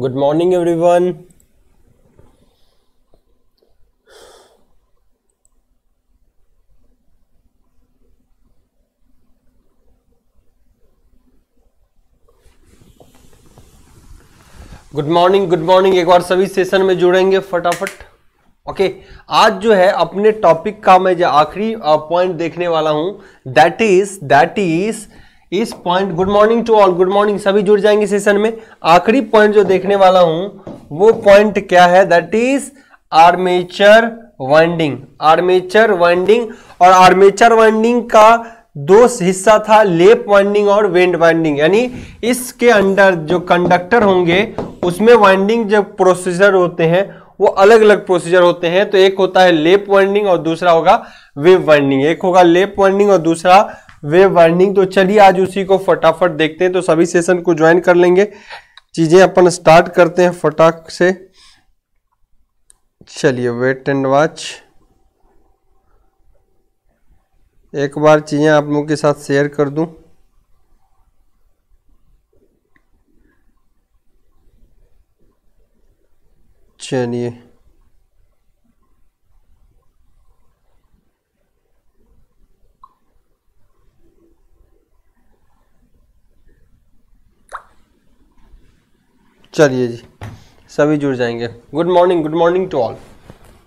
Good morning everyone good morning good morning एक बार सभी सेशन में जुड़ेंगे फटाफट ओके okay, आज जो है अपने टॉपिक का मैं जो आखिरी पॉइंट uh, देखने वाला हूं दैट इज दैट इज इस point good morning to all good morning सभी जुड़ जाएंगे सेशन में आखिरी पॉइंट जो देखने वाला हूं वो पॉइंट क्या है that is armature winding armature winding और आर्मेचर वाइंडिंग का दो हिस्सा था लेप वाइंडिंग और वेंड वाइंडिंग यानी इसके अंडर जो कंडक्टर होंगे उसमें वाइंडिंग जब प्रोसीजर होते हैं वो अलग अलग प्रोसीजर होते हैं तो एक होता है लेप वाइंडिंग और दूसरा होगा वेव वाइंडिंग एक होगा लेप वाइंडिंग और दूसरा वे वाइंडिंग तो चलिए आज उसी को फटाफट देखते हैं तो सभी सेशन को ज्वाइन कर लेंगे चीजें अपन स्टार्ट करते हैं फटाक से चलिए वेट एंड वॉच एक बार चीज़ें आप लोगों के साथ शेयर कर दूं चलिए चलिए जी सभी जुड़ जाएंगे good morning good morning to all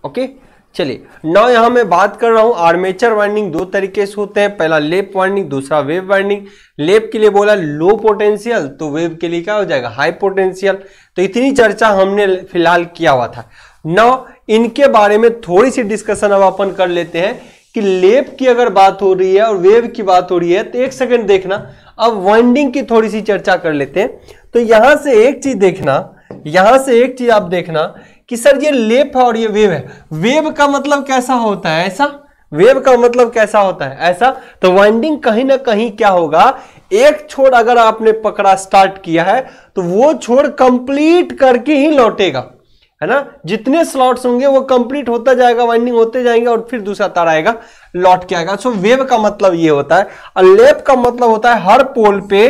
okay चलिए नौ यहाँ मैं बात कर रहा हूँ आर्मेचर वाइंडिंग दो तरीके से होते हैं पहला लेप वाइंडिंग दूसरा वेव वाइंडिंग लेप के लिए बोला लो पोटेंशियल तो वेव के लिए क्या हो जाएगा हाई पोटेंशियल तो इतनी चर्चा हमने फिलहाल किया हुआ था नौ इनके बारे में थोड़ी सी डिस्कशन अब अपन कर लेते हैं कि लेप की अगर बात हो रही है और वेव की बात हो रही है तो एक सेकेंड देखना अब वाइंडिंग की थोड़ी सी चर्चा कर लेते हैं तो यहां से एक चीज देखना यहां से एक चीज आप देखना कि सर ये लेप है और ये वेव है वेव का मतलब कैसा होता है ऐसा वेव का मतलब कैसा होता है ऐसा तो वाइंडिंग कहीं ना कहीं क्या होगा एक छोड़ अगर आपने पकड़ा स्टार्ट किया है तो वो छोड़ कंप्लीट करके ही लौटेगा है ना जितने स्लॉट्स होंगे वो कंप्लीट होता जाएगा वाइंडिंग होते जाएंगे और फिर दूसरा तार आएगा लॉट के आएगा सो वेव का मतलब ये होता है और लेप का मतलब होता है हर पोल पे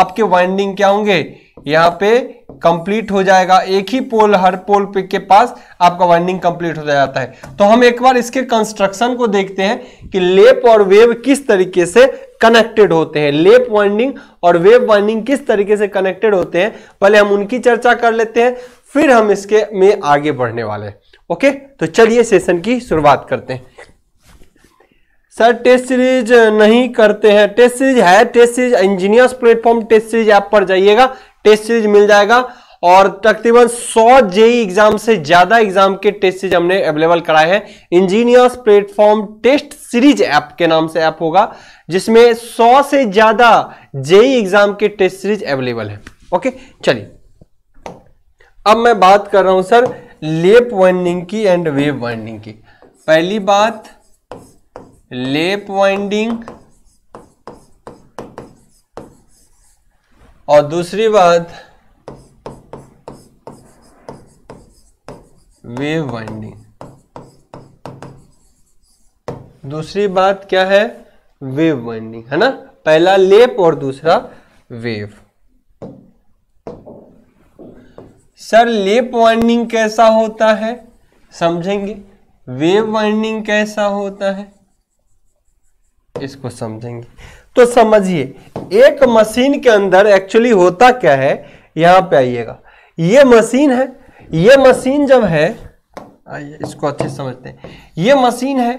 आपके वाइंडिंग क्या होंगे यहाँ पे कंप्लीट हो जाएगा एक ही पोल हर पोल पे के पास आपका वाइंडिंग कंप्लीट हो जाता है तो हम एक बार इसके कंस्ट्रक्शन को देखते हैं कि लेप और वेव किस तरीके से कनेक्टेड होते हैं लेप वाइंडिंग और वेव वाइंडिंग किस तरीके से कनेक्टेड होते हैं पहले हम उनकी चर्चा कर लेते हैं फिर हम इसके में आगे बढ़ने वाले हैं ओके तो चलिए सेशन की शुरुआत करते हैं सर टेस्ट सीरीज नहीं करते हैं टेस्ट सीरीज है test series engineers platform test series app पर जाइएगा टेस्ट सीरीज मिल जाएगा और तकरीबन 100 जेई एग्जाम से ज्यादा एग्जाम के टेस्ट सीरीज हमने अवेलेबल कराए हैं engineers platform test series app के नाम से ऐप होगा जिसमें 100 से ज्यादा जेई एग्जाम के टेस्ट सीरीज अवेलेबल है ओके चलिए अब मैं बात कर रहा हूं सर लेप वाइंडिंग की एंड वेव वाइंडिंग की पहली बात लेप वाइंडिंग और दूसरी बात वेव वाइंडिंग दूसरी बात क्या है वेव वाइंडिंग है ना पहला लेप और दूसरा वेव सर लेप वाइंडिंग कैसा होता है समझेंगे वेव वाइंडिंग कैसा होता है इसको समझेंगे तो समझिए एक मशीन के अंदर एक्चुअली होता क्या है यहां पे आइएगा ये मशीन है ये मशीन जब है आइए इसको अच्छे से समझते हैं ये मशीन है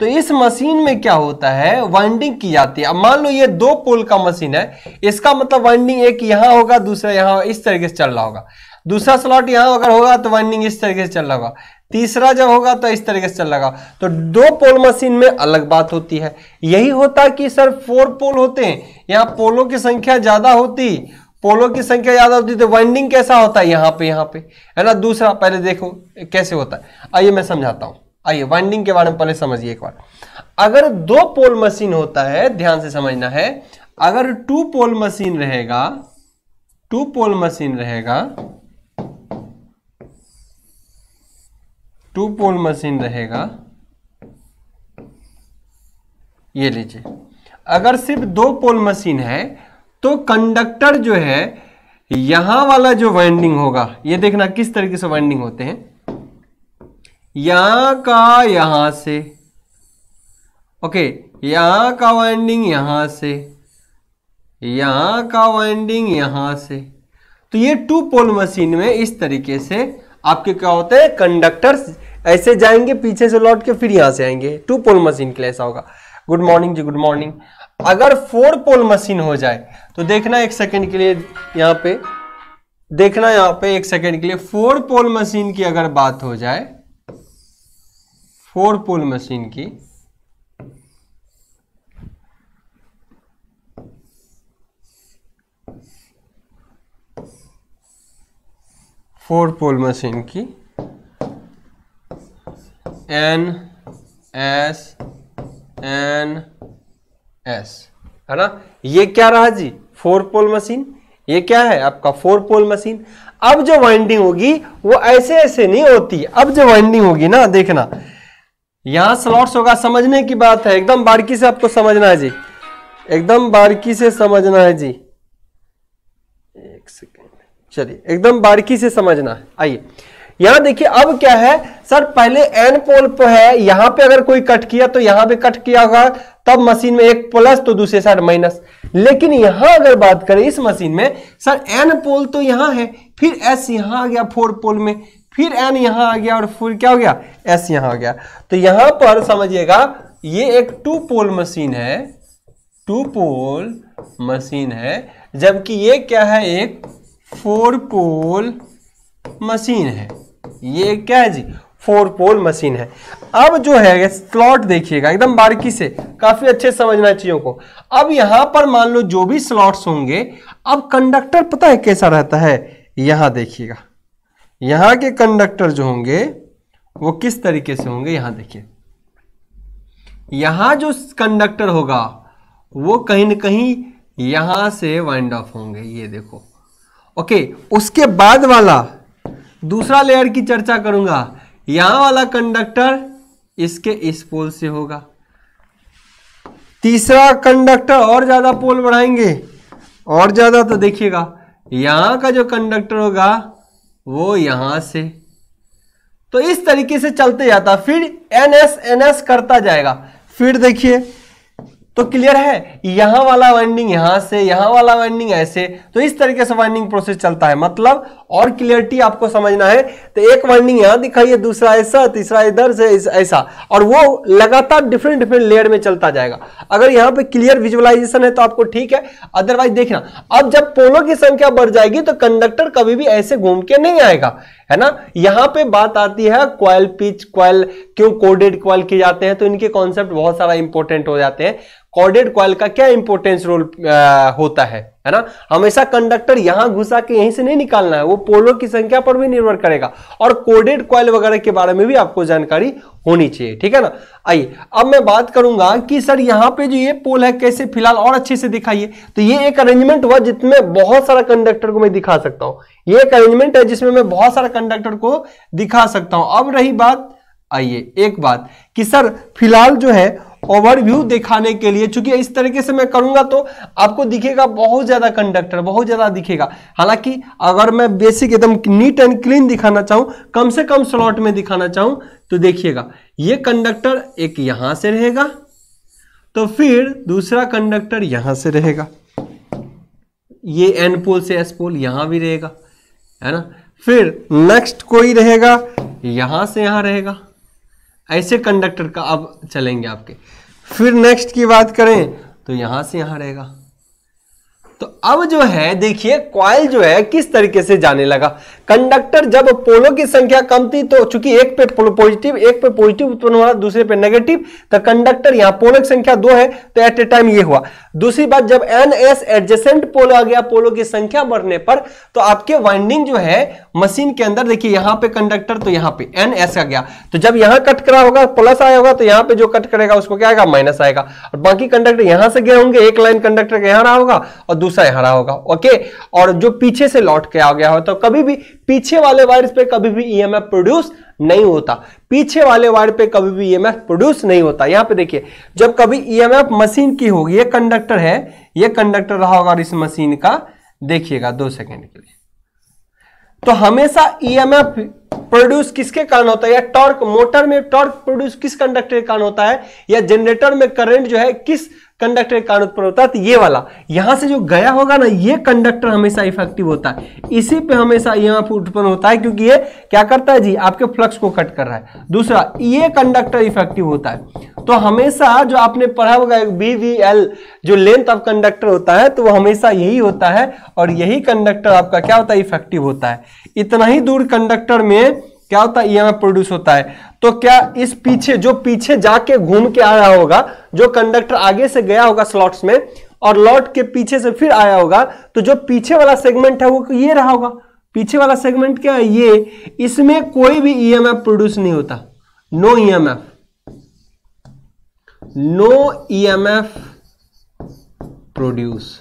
तो इस मशीन में क्या होता है वाइंडिंग की जाती है अब मान लो ये दो पोल का मशीन है इसका मतलब वाइंडिंग एक यहां होगा दूसरा यहां इस तरीके से चल रहा होगा दूसरा स्लॉट यहां अगर होगा तो वाइंडिंग इस तरीके से चल रहा होगा तीसरा जब होगा तो इस तरीके से चल रहा होगा तो दो पोल मशीन में अलग बात होती है यही होता कि सर फोर पोल होते हैं यहाँ पोलों की संख्या ज्यादा होती पोलों की संख्या ज्यादा होती तो वाइंडिंग कैसा होता है यहाँ पे यहाँ पे है ना दूसरा पहले देखो कैसे होता है आइए मैं समझाता हूँ आइए वाइंडिंग के बारे में पहले समझिए एक बार अगर दो पोल मशीन होता है ध्यान से समझना है अगर टू पोल मशीन रहेगा टू पोल मशीन रहेगा टू पोल मशीन रहेगा ये लीजिए अगर सिर्फ दो पोल मशीन है तो कंडक्टर जो है यहां वाला जो वाइंडिंग होगा ये देखना किस तरीके से वाइंडिंग होते हैं यहां का यहां से ओके यहां का वाइंडिंग यहां से यहां का वाइंडिंग यहां से तो ये टू पोल मशीन में इस तरीके से आपके क्या होते हैं कंडक्टर ऐसे जाएंगे पीछे से लौट के फिर यहां से आएंगे टू पोल मशीन के लिए ऐसा होगा गुड मॉर्निंग जी गुड मॉर्निंग अगर फोर पोल मशीन हो जाए तो देखना एक सेकंड के लिए यहां पे देखना यहां पे एक सेकंड के लिए फोर पोल मशीन की अगर बात हो जाए फोर पोल मशीन की फोर पोल मशीन की एन एस एन एस है ना ये क्या रहा जी फोर पोल मशीन ये क्या है आपका फोर पोल मशीन अब जो वाइंडिंग होगी वो ऐसे ऐसे नहीं होती अब जो वाइंडिंग होगी ना देखना यहां स्लॉट्स होगा समझने की बात है एकदम बारीकी से आपको समझना है जी एकदम बारीकी से समझना है जी चलिए एकदम बारीकी से समझना है आइए यहां देखिए अब क्या है सर पहले एन पोल पर है यहां पे अगर कोई कट किया तो यहां पे कट किया होगा तब मशीन में एक प्लस तो दूसरे साइड माइनस लेकिन यहां अगर बात करें इस मशीन में सर एन पोल तो यहां है फिर एस यहां आ गया फोर पोल में फिर एन यहां आ गया और फिर क्या हो गया एस यहां आ गया तो यहां पर समझिएगा ये एक टू पोल मशीन है टू पोल मशीन है जबकि ये क्या है एक फोर पोल मशीन है ये क्या है जी फोर पोल मशीन है अब जो है स्लॉट देखिएगा एकदम बारीकी से काफी अच्छे समझना चीजों को अब यहां पर मान लो जो भी स्लॉट्स होंगे अब कंडक्टर पता है कैसा रहता है यहां देखिएगा यहां के कंडक्टर जो होंगे वो किस तरीके से होंगे यहां देखिए यहां जो कंडक्टर होगा वो कहीं ना कहीं यहां से वाइंड ऑफ होंगे ये देखो ओके उसके बाद वाला दूसरा लेयर की चर्चा करूंगा यहां वाला कंडक्टर इसके इस पोल से होगा तीसरा कंडक्टर और ज्यादा पोल बढ़ाएंगे और ज्यादा तो देखिएगा यहां का जो कंडक्टर होगा वो यहां से तो इस तरीके से चलते जाता फिर एन एस एन एस करता जाएगा फिर देखिए तो क्लियर है यहां वाला वाइंडिंग यहां से यहां वाला वाइंडिंग ऐसे तो इस तरीके से वाइंडिंग प्रोसेस चलता है मतलब और क्लियरिटी आपको समझना है तो एक वाइंडिंग यहां दिखाइए दूसरा ऐसा तीसरा इधर से ऐसा और वो लगातार डिफरेंट डिफरेंट लेयर में चलता जाएगा अगर यहां पे क्लियर विजुअलाइजेशन है तो आपको ठीक है अदरवाइज देखना अब जब पोलो की संख्या बढ़ जाएगी तो कंडक्टर कभी भी ऐसे घूम के नहीं आएगा है ना यहां पे बात आती है क्वाइल पिच क्वाइल क्यों कोडेड क्वाइल किए जाते हैं तो इनके कॉन्सेप्ट बहुत सारा इंपॉर्टेंट हो जाते हैं कॉर्डेड कॉयल का क्या इंपोर्टेंस रोल होता है है ना हमेशा कंडक्टर यहां घुसा के यहीं से नहीं निकालना है वो पोलो की संख्या पर भी निर्भर करेगा और कोडेड कॉयल वगैरह के बारे में भी आपको जानकारी होनी चाहिए ठीक है ना आइए अब मैं बात करूंगा कि सर यहां पे जो ये पोल है कैसे फिलहाल और अच्छे से दिखाइए तो ये एक अरेंजमेंट हुआ जिसमें बहुत सारा कंडक्टर को मैं दिखा सकता हूँ ये एक अरेंजमेंट है जिसमें मैं बहुत सारा कंडक्टर को दिखा सकता हूं अब रही बात आइए एक बात कि सर फिलहाल जो है ओवरव्यू दिखाने के लिए चूंकि इस तरीके से मैं करूंगा तो आपको दिखेगा बहुत ज्यादा कंडक्टर बहुत ज्यादा दिखेगा हालांकि अगर मैं बेसिक एकदम नीट एंड क्लीन दिखाना चाहूं कम से कम स्लॉट में दिखाना चाहूं तो देखिएगा ये कंडक्टर एक यहां से रहेगा तो फिर दूसरा कंडक्टर यहां से रहेगा ये एन पोल से एस पोल यहां भी रहेगा है ना फिर नेक्स्ट कोई रहेगा यहां से यहां रहेगा ऐसे कंडक्टर का अब चलेंगे आपके फिर नेक्स्ट की बात करें तो यहां से यहां रहेगा तो अब जो है देखिए क्वाइल जो है किस तरीके से जाने लगा कंडक्टर जब पोलो की संख्या कम थी तो चूंकि एक पे पॉजिटिव एक पे पॉजिटिव उत्पन्न हुआ दूसरे पे नेगेटिव तो कंडक्टर यहां पोलो की संख्या दो है तो एट ए टाइम ये हुआ दूसरी बात जब एन एस एडजेसेंट पोलो आ गया पोलो की संख्या बढ़ने पर तो आपके वाइंडिंग जो है मशीन के अंदर देखिए यहां पे कंडक्टर तो यहां पे एन एस आ गया तो जब यहां कट करा होगा प्लस आया होगा तो यहां पे जो कट करेगा उसको क्या आएगा माइनस आएगा और बाकी कंडक्टर यहां से गए होंगे एक लाइन कंडक्टर यहां रहा होगा और दूसरा यहां रहा होगा ओके और जो पीछे से लौट के आ गया हो तो कभी भी पीछे वाले वायर पे कभी भी ईएमएफ e प्रोड्यूस नहीं होता पीछे वाले वायर पे कभी भी ईएमएफ e प्रोड्यूस नहीं होता यहां पे देखिए जब कभी ईएमएफ e मशीन की होगी ये कंडक्टर है ये कंडक्टर रहा होगा इस मशीन का देखिएगा दो सेकेंड के लिए तो हमेशा ईएमएफ प्रोड्यूस किसके कारण होता है या टॉर्क मोटर में टॉर्क प्रोड्यूस किस कंडक्टर के कारण होता है या जनरेटर में करंट जो है किस कंडक्टर एक कारण उत्पन्न होता है तो ये वाला यहां से जो गया होगा ना ये कंडक्टर हमेशा इफेक्टिव होता है इसी पे हमेशा यहाँ उत्पन्न होता है क्योंकि ये क्या करता है जी आपके फ्लक्स को कट कर रहा है दूसरा ये कंडक्टर इफेक्टिव होता है तो हमेशा जो आपने पढ़ा होगा बी वी एल जो लेंथ ऑफ कंडक्टर होता है तो वो हमेशा यही होता है और यही कंडक्टर आपका क्या होता है इफेक्टिव होता है इतना ही दूर कंडक्टर में क्या होता है ईएमएफ e प्रोड्यूस होता है तो क्या इस पीछे जो पीछे जाके घूम के आ रहा होगा जो कंडक्टर आगे से गया होगा स्लॉट्स में और लॉट के पीछे से फिर आया होगा तो जो पीछे वाला सेगमेंट है वो ये रहा होगा पीछे वाला सेगमेंट क्या है ये इसमें कोई भी ईएमएफ e प्रोड्यूस नहीं होता no EMF no EMF produce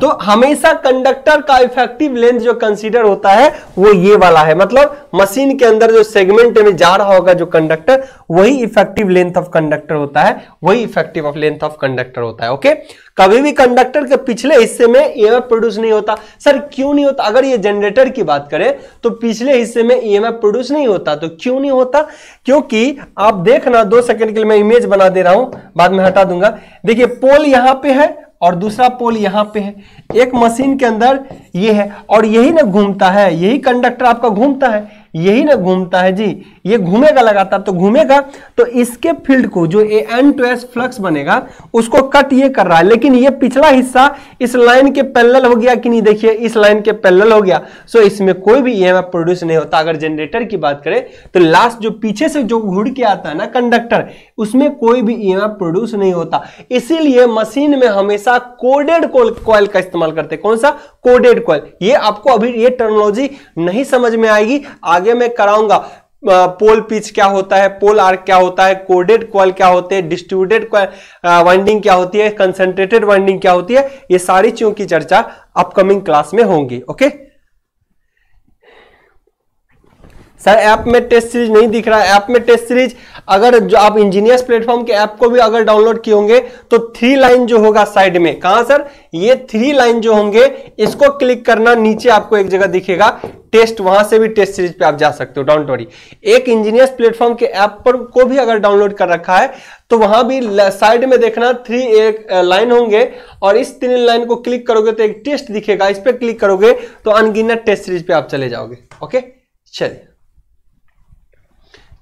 तो हमेशा कंडक्टर का इफेक्टिव लेंथ जो कंसीडर होता है वो ये वाला है मतलब मशीन के अंदर जो सेगमेंट में जा रहा होगा जो कंडक्टर वही इफेक्टिव लेंथ ऑफ कंडक्टर होता है वही effective of length of conductor होता है ओके कभी भी कंडक्टर के पिछले हिस्से में ईएमएफ प्रोड्यूस नहीं होता सर क्यों नहीं होता अगर ये जनरेटर की बात करें तो पिछले हिस्से में ईएमएफ प्रोड्यूस नहीं होता तो क्यों नहीं होता क्योंकि आप देखना दो सेकंड के लिए मैं इमेज बना दे रहा हूं बाद में हटा दूंगा देखिए पोल यहां पे है और दूसरा पोल यहाँ पे है एक मशीन के अंदर ये है और यही ना घूमता है यही कंडक्टर आपका घूमता है यही ना घूमता है जी ये घूमेगा लगातार तो घूमेगा तो इसके फील्ड को जो a N to S flux बनेगा उसको कट ये कर रहा है लेकिन ये पिछला हिस्सा इस लाइन के पैरेलल हो गया कि नहीं देखिए इस लाइन के पैरेलल हो गया सो इसमें कोई भी ई प्रोड्यूस नहीं होता अगर जनरेटर की बात करें तो लास्ट जो पीछे से जो घुड़ के आता है ना कंडक्टर उसमें कोई भी ई प्रोड्यूस नहीं होता इसीलिए मशीन में हमेशा कोडेड कोयल का इस्तेमाल करते कौन सा कोडेड कॉयल ये आपको अभी ये टर्नोलॉजी नहीं समझ में आएगी आगे मैं कराऊंगा पोल पिच क्या होता है पोल आर्क क्या होता है कोडेड कॉल क्या होते हैं डिस्ट्रीब्यूटेड वाइंडिंग क्या होती है कंसंट्रेटेड वाइंडिंग क्या होती है ये सारी चीजों की चर्चा अपकमिंग क्लास में होंगी ओके सर ऐप में टेस्ट सीरीज नहीं दिख रहा है ऐप में टेस्ट सीरीज अगर जो आप इंजीनियर्स प्लेटफॉर्म के ऐप को भी अगर डाउनलोड किए होंगे तो थ्री लाइन जो होगा साइड में कहा सर ये थ्री लाइन जो होंगे इसको क्लिक करना नीचे आपको एक जगह दिखेगा टेस्ट वहां से भी टेस्ट सीरीज पे आप जा सकते हो डोंट वरी एक इंजीनियर्स प्लेटफॉर्म के ऐप पर को भी अगर डाउनलोड कर रखा है तो वहां भी साइड में देखना थ्री एक लाइन होंगे और इस तीन लाइन को क्लिक करोगे तो एक टेस्ट दिखेगा इस पर क्लिक करोगे तो अनगिनत टेस्ट सीरीज पे आप चले जाओगे ओके चलिए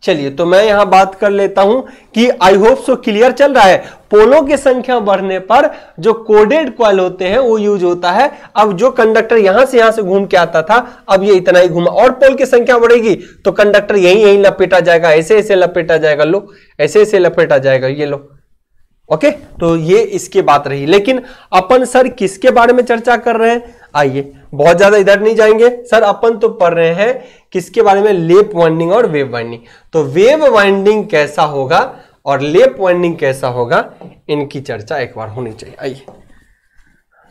चलिए तो मैं यहां बात कर लेता हूं कि आई होप सो क्लियर चल रहा है पोलों की संख्या बढ़ने पर जो कोडेड क्वाल होते हैं वो यूज होता है अब जो कंडक्टर यहां से यहां से घूम के आता था अब ये इतना ही घूमा और पोल की संख्या बढ़ेगी तो कंडक्टर यही यही लपेटा जाएगा ऐसे ऐसे लपेटा जाएगा लो ऐसे ऐसे लपेटा जाएगा ये लो ओके तो ये इसके बात रही लेकिन अपन सर किसके बारे में चर्चा कर रहे हैं आइए बहुत ज्यादा इधर नहीं जाएंगे सर अपन तो पढ़ रहे हैं किसके बारे में लेप वाइंडिंग और वेव वाइंडिंग तो वेव वाइंडिंग कैसा होगा और लेप वाइंडिंग कैसा होगा इनकी चर्चा एक बार होनी चाहिए आइए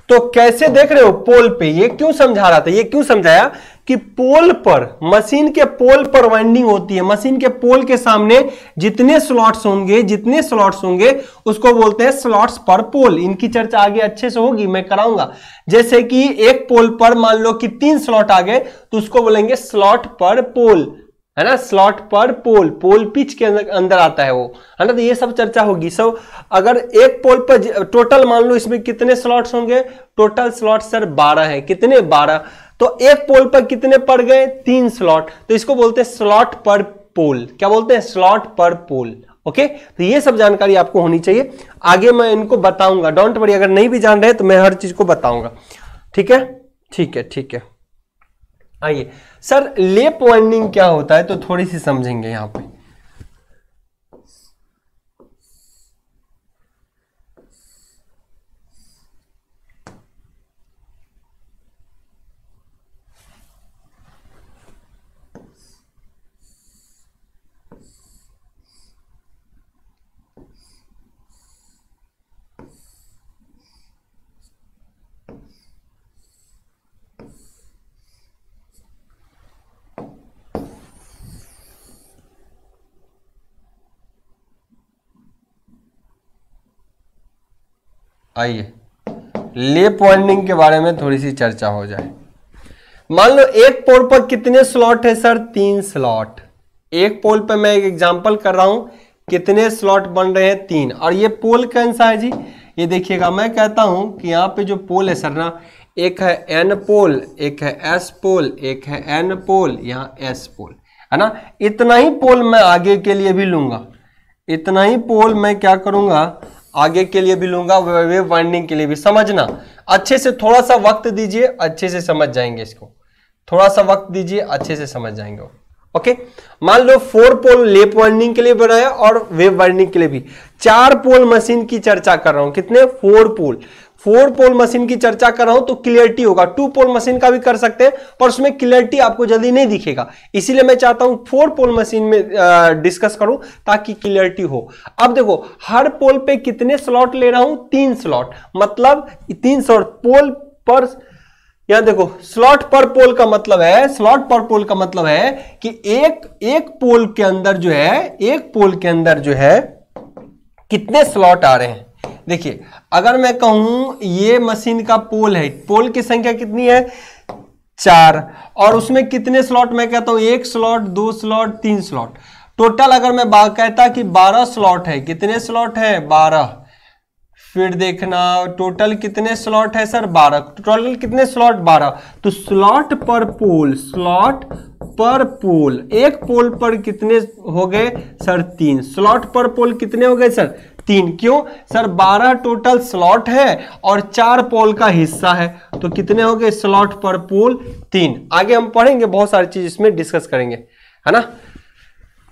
तो कैसे देख रहे हो पोल पे ये क्यों समझा रहा था ये क्यों समझाया कि पोल पर मशीन के पोल पर वाइंडिंग होती है मशीन के पोल के सामने जितने स्लॉट्स होंगे जितने स्लॉट्स होंगे उसको बोलते हैं स्लॉट्स पर पोल इनकी चर्चा आगे अच्छे से होगी मैं कराऊंगा जैसे कि एक पोल पर मान लो कि तीन स्लॉट आ गए तो उसको बोलेंगे स्लॉट पर पोल है ना स्लॉट पर पोल पोल पिच के अंदर आता है वो है ना तो ये सब चर्चा होगी सो अगर एक पोल पर टोटल मान लो इसमें कितने स्लॉट्स होंगे टोटल स्लॉट सर 12 है कितने 12 तो एक पोल पर कितने पड़ गए तीन स्लॉट तो इसको बोलते हैं स्लॉट पर पोल क्या बोलते हैं स्लॉट पर पोल ओके तो ये सब जानकारी आपको होनी चाहिए आगे मैं इनको बताऊंगा डोंट वरी अगर नहीं भी जान रहे तो मैं हर चीज को बताऊंगा ठीक है ठीक है ठीक है आइए सर लेप वाइंडिंग क्या होता है तो थोड़ी सी समझेंगे यहां पे आइए लेप वाइंडिंग के बारे में थोड़ी सी चर्चा हो जाए मान लो एक पोल पर कितने स्लॉट है सर तीन स्लॉट एक पोल पर मैं एक एग्जांपल कर रहा हूं कितने स्लॉट बन रहे हैं तीन और ये पोल कौन सा है जी ये देखिएगा मैं कहता हूं कि यहाँ पे जो पोल है सर ना एक है एन पोल एक है एस पोल एक है एन पोल यहाँ एस पोल है ना इतना ही पोल मैं आगे के लिए भी लूंगा इतना ही पोल मैं क्या करूंगा आगे के लिए भी लूंगा वेव वाइंडिंग के लिए भी समझना अच्छे से थोड़ा सा वक्त दीजिए अच्छे से समझ जाएंगे इसको थोड़ा सा वक्त दीजिए अच्छे से समझ जाएंगे ओके मान लो फोर पोल लेप वाइंडिंग के लिए बनाया और वेव वाइंडिंग के लिए भी चार पोल मशीन की चर्चा कर रहा हूं कितने four pole four pole machine की चर्चा कर रहा हूं तो क्लियरिटी होगा टू पोल मशीन का भी कर सकते हैं पर उसमें क्लियरिटी आपको जल्दी नहीं दिखेगा इसीलिए मैं चाहता हूं फोर पोल मशीन में डिस्कस करूं ताकि क्लियरिटी हो अब देखो हर पोल पे कितने स्लॉट ले रहा हूं तीन स्लॉट मतलब तीन स्लॉट पोल पर या देखो स्लॉट पर पोल का मतलब है स्लॉट पर पोल का मतलब है कि एक एक पोल के अंदर जो है एक पोल के अंदर जो है कितने स्लॉट आ रहे हैं देखिए अगर मैं कहूं ये मशीन का पोल है पोल की संख्या कितनी है चार और उसमें कितने स्लॉट मैं कहता हूं एक स्लॉट दो स्लॉट तीन स्लॉट टोटल अगर मैं बात कहता कि बारह स्लॉट है कितने स्लॉट है बारह फिर देखना टोटल कितने स्लॉट है सर बारह टोटल कितने स्लॉट बारह तो स्लॉट पर पोल स्लॉट पर पोल एक पोल पर कितने हो गए सर तीन स्लॉट पर पोल कितने हो गए सर तीन क्यों सर बारह टोटल स्लॉट है और चार पोल का हिस्सा है तो कितने हो गए स्लॉट पर पोल तीन आगे हम पढ़ेंगे बहुत सारी चीज इसमें डिस्कस करेंगे है ना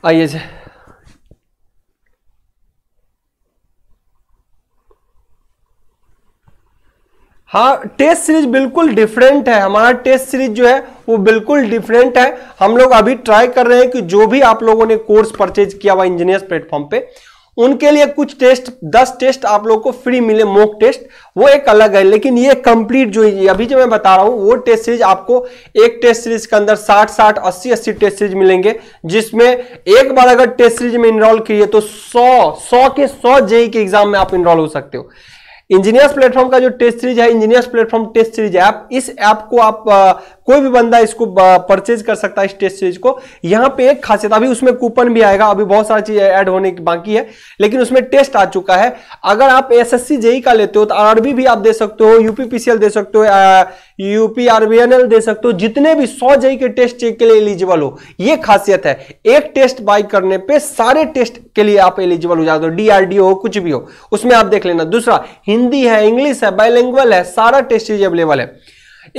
आइए जी हाँ टेस्ट सीरीज बिल्कुल डिफरेंट है हमारा टेस्ट सीरीज जो है वो बिल्कुल डिफरेंट है हम लोग अभी ट्राई कर रहे हैं कि जो भी आप लोगों ने कोर्स परचेज किया हुआ इंजीनियर्स प्लेटफॉर्म पे उनके लिए कुछ टेस्ट दस टेस्ट आप लोग को फ्री मिले मोक टेस्ट वो एक अलग है लेकिन ये कंप्लीट जो अभी जो मैं बता रहा हूँ वो टेस्ट सीरीज आपको एक टेस्ट सीरीज के अंदर साठ साठ अस्सी अस्सी टेस्ट सीरीज मिलेंगे जिसमें एक बार अगर टेस्ट सीरीज में इनरोल किए तो सौ सौ के सौ जेई के एग्जाम में आप इनरोल हो सकते हो इंजीनियर्स प्लेटफॉर्म का जो टेस्ट सीरीज है engineers platform test series app इस ऐप को आप कोई भी बंदा इसको परचेज कर सकता है इस टेस्ट सीरीज को यहाँ पे एक खासियत अभी उसमें कूपन भी आएगा अभी बहुत सारी चीज ऐड होने की बाकी है लेकिन उसमें टेस्ट आ चुका है अगर आप एस एस e का लेते हो तो आरबी भी आप दे सकते हो यूपीपीसीएल दे सकते हो यूपी आरबीएनएल दे सकते हो जितने भी सौ जेई e के टेस्ट के लिए एलिजिबल हो ये खासियत है एक टेस्ट बाई करने पे सारे टेस्ट के लिए आप एलिजिबल हो जाते हो डीआरडीओ हो कुछ भी हो उसमें आप देख लेना दूसरा हिंदी है इंग्लिश है बायलैंग्वेल है सारा टेस्ट चीज अवेलेबल है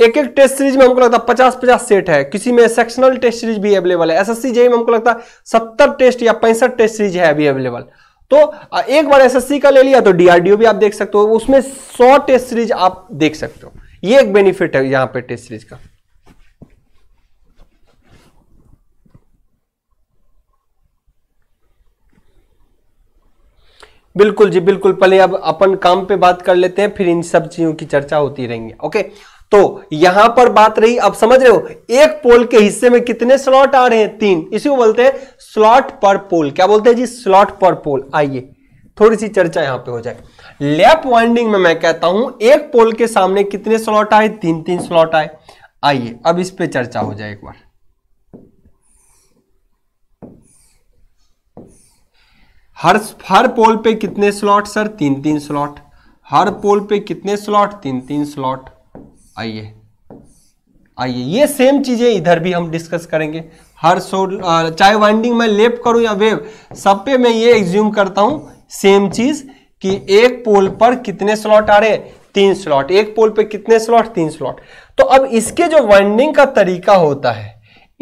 एक एक टेस्ट सीरीज में हमको लगता है पचास पचास सेट है किसी में सेक्शनल टेस्ट सीरीज भी अवेलेबल है एसएससी एस में हमको लगता है सत्तर टेस्ट या पैंसठ टेस्ट सीरीज है अभी अवेलेबल तो एक बार एसएससी का ले लिया तो डीआरडीओ भी आप देख सकते हो उसमें सौ टेस्ट सीरीज आप देख सकते हो ये एक बेनिफिट है यहां पे टेस्ट सीरीज का बिल्कुल जी बिल्कुल पहले अब अपन काम पे बात कर लेते हैं फिर इन सब चीजों की चर्चा होती रहेंगी ओके तो यहां पर बात रही अब समझ रहे हो एक पोल के हिस्से में कितने स्लॉट आ रहे हैं तीन इसी को बोलते हैं स्लॉट पर पोल क्या बोलते हैं जी स्लॉट पर पोल आइए थोड़ी सी चर्चा यहां पे हो जाए लैप वाइंडिंग में मैं कहता हूं एक पोल के सामने कितने स्लॉट आए तीन तीन स्लॉट आए आइए अब इस पर चर्चा हो जाए एक बार हर हर पोल पे कितने स्लॉट सर तीन तीन स्लॉट हर पोल पे कितने स्लॉट तीन तीन स्लॉट आइए आइए ये सेम चीजें इधर भी हम डिस्कस करेंगे हर सो चाहे वाइंडिंग में लेफ्ट करूं या वेव सब पे मैं ये एग्ज्यूम करता हूं सेम चीज कि एक पोल पर कितने स्लॉट आ रहे हैं तीन स्लॉट एक पोल पे कितने स्लॉट तीन स्लॉट तो अब इसके जो वाइंडिंग का तरीका होता है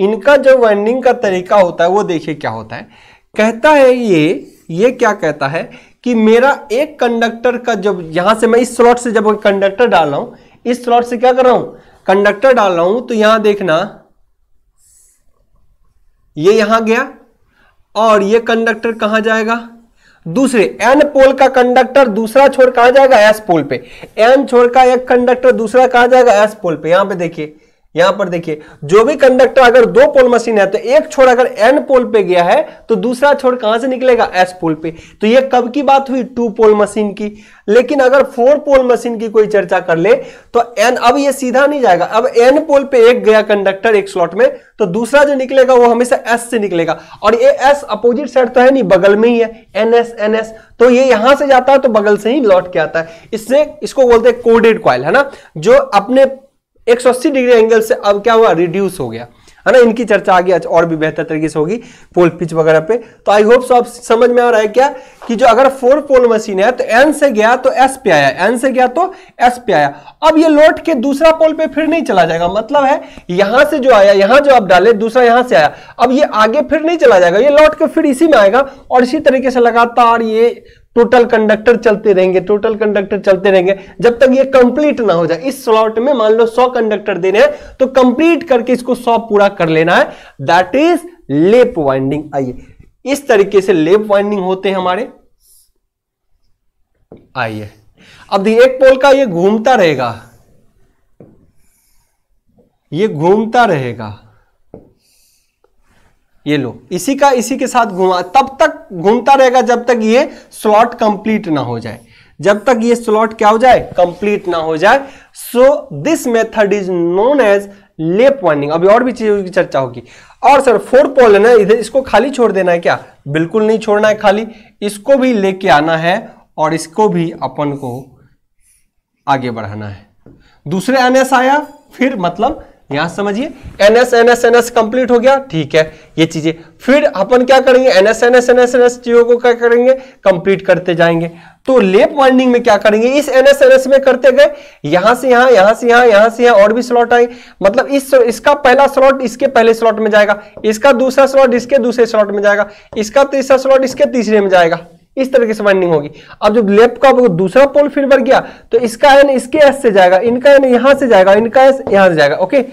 इनका जो वाइंडिंग का तरीका होता है वो देखिए क्या होता है कहता है ये ये क्या कहता है कि मेरा एक कंडक्टर का जब यहां से मैं इस स्लॉट से जब कंडक्टर डाल रहा हूं इस स्लॉट से क्या कर रहा हूं कंडक्टर डाल रहा हूं तो यहां देखना ये यहां गया और ये कंडक्टर कहां जाएगा दूसरे एन पोल का कंडक्टर दूसरा छोर कहा जाएगा एस पोल पे एन छोर का एक कंडक्टर दूसरा कहा जाएगा एस पोल पे यहां पे देखिए यहां पर देखिए जो भी कंडक्टर अगर दो पोल मशीन है तो एक छोर अगर एन पोल पे गया है तो दूसरा छोर कहां से निकलेगा एस पोल पे तो ये कब की बात हुई टू पोल मशीन की लेकिन अगर फोर पोल मशीन की कोई चर्चा कर ले तो एन अब ये सीधा नहीं जाएगा अब एन पोल पे एक गया कंडक्टर एक स्लॉट में तो दूसरा जो निकलेगा वो हमेशा एस से निकलेगा और ये एस अपोजिट साइड तो है नहीं बगल में ही है एन एस एन एस तो ये यहां से जाता है तो बगल से ही लौट के आता है इससे इसको बोलते हैं कोडेड क्वाइल है ना जो अपने 180 डिग्री एंगल से अब क्या हुआ रिड्यूस हो गया है ना इनकी चर्चा आगे आज और भी बेहतर तरीके से होगी पोल पिच वगैरह पे तो आई होप सो आप समझ में आ रहा है क्या कि जो अगर फोर पोल मशीन है तो एन से गया तो एस पे आया एन से गया तो एस पे आया अब ये लौट के दूसरा पोल पे फिर नहीं चला जाएगा मतलब है यहां से जो आया यहां जो आप डाले दूसरा यहां से आया अब ये आगे फिर नहीं चला जाएगा ये लौट के फिर इसी में आएगा और इसी तरीके से लगातार ये टोटल कंडक्टर चलते रहेंगे टोटल कंडक्टर चलते रहेंगे जब तक ये कंप्लीट ना हो जाए इस स्लॉट में मान लो 100 कंडक्टर देने हैं तो कंप्लीट करके इसको 100 पूरा कर लेना है दैट इज लेप वाइंडिंग आइए इस तरीके से लेप वाइंडिंग होते हैं हमारे आइए अब देखिए एक पोल का ये घूमता रहेगा ये घूमता रहेगा ये लो इसी का इसी के साथ घुमा तब तक घूमता रहेगा जब तक ये स्लॉट कंप्लीट ना हो जाए जब तक ये स्लॉट क्या हो जाए कंप्लीट ना हो जाए so this method is known as lap winding अभी और भी चीजों की चर्चा होगी और सर फोर पोल है ना इधर इसको खाली छोड़ देना है क्या बिल्कुल नहीं छोड़ना है खाली इसको भी लेके आना है और इसको भी अपन को आगे बढ़ाना है दूसरे एनएस आया फिर मतलब यहां समझिए एनएस एनएस एनएस कंप्लीट हो गया ठीक है ये चीजें फिर अपन क्या करेंगे एनएस एनएस एनएस एनएस चीजों को क्या करेंगे कंप्लीट करते जाएंगे तो लेप वाइंडिंग में क्या करेंगे इस एनएस एनएस में करते गए यहां से यहां यहां से यहां यहां से यहां और भी स्लॉट आए मतलब इस इसका पहला स्लॉट इसके पहले स्लॉट में जाएगा इसका दूसरा स्लॉट इसके दूसरे स्लॉट में जाएगा इसका तीसरा स्लॉट इसके तीसरे में जाएगा इस तरीके से वाइंडिंग होगी अब जब लेफ्ट का दूसरा पोल फिर बढ़ गया तो इसका एन इसके एस से जाएगा इनका एन यहां से जाएगा इनका एस यहां से जाएगा ओके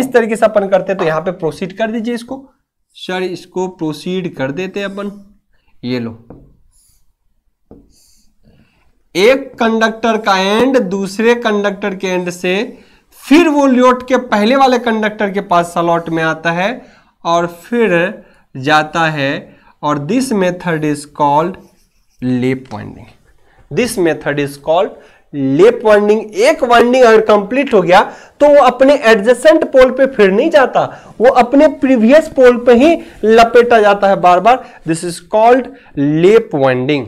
इस तरीके से अपन करते हैं तो यहां पे प्रोसीड कर दीजिए इसको सर इसको प्रोसीड कर देते अपन ये लो एक कंडक्टर का एंड दूसरे कंडक्टर के एंड से फिर वो लोट के पहले वाले कंडक्टर के पास सलॉट में आता है और फिर जाता है और this method is called lap winding this method is called lap winding एक वाइंडिंग अगर कंप्लीट हो गया तो वो अपने एडजेसेंट पोल पे फिर नहीं जाता वो अपने प्रीवियस पोल पे ही लपेटा जाता है बार बार this is called lap winding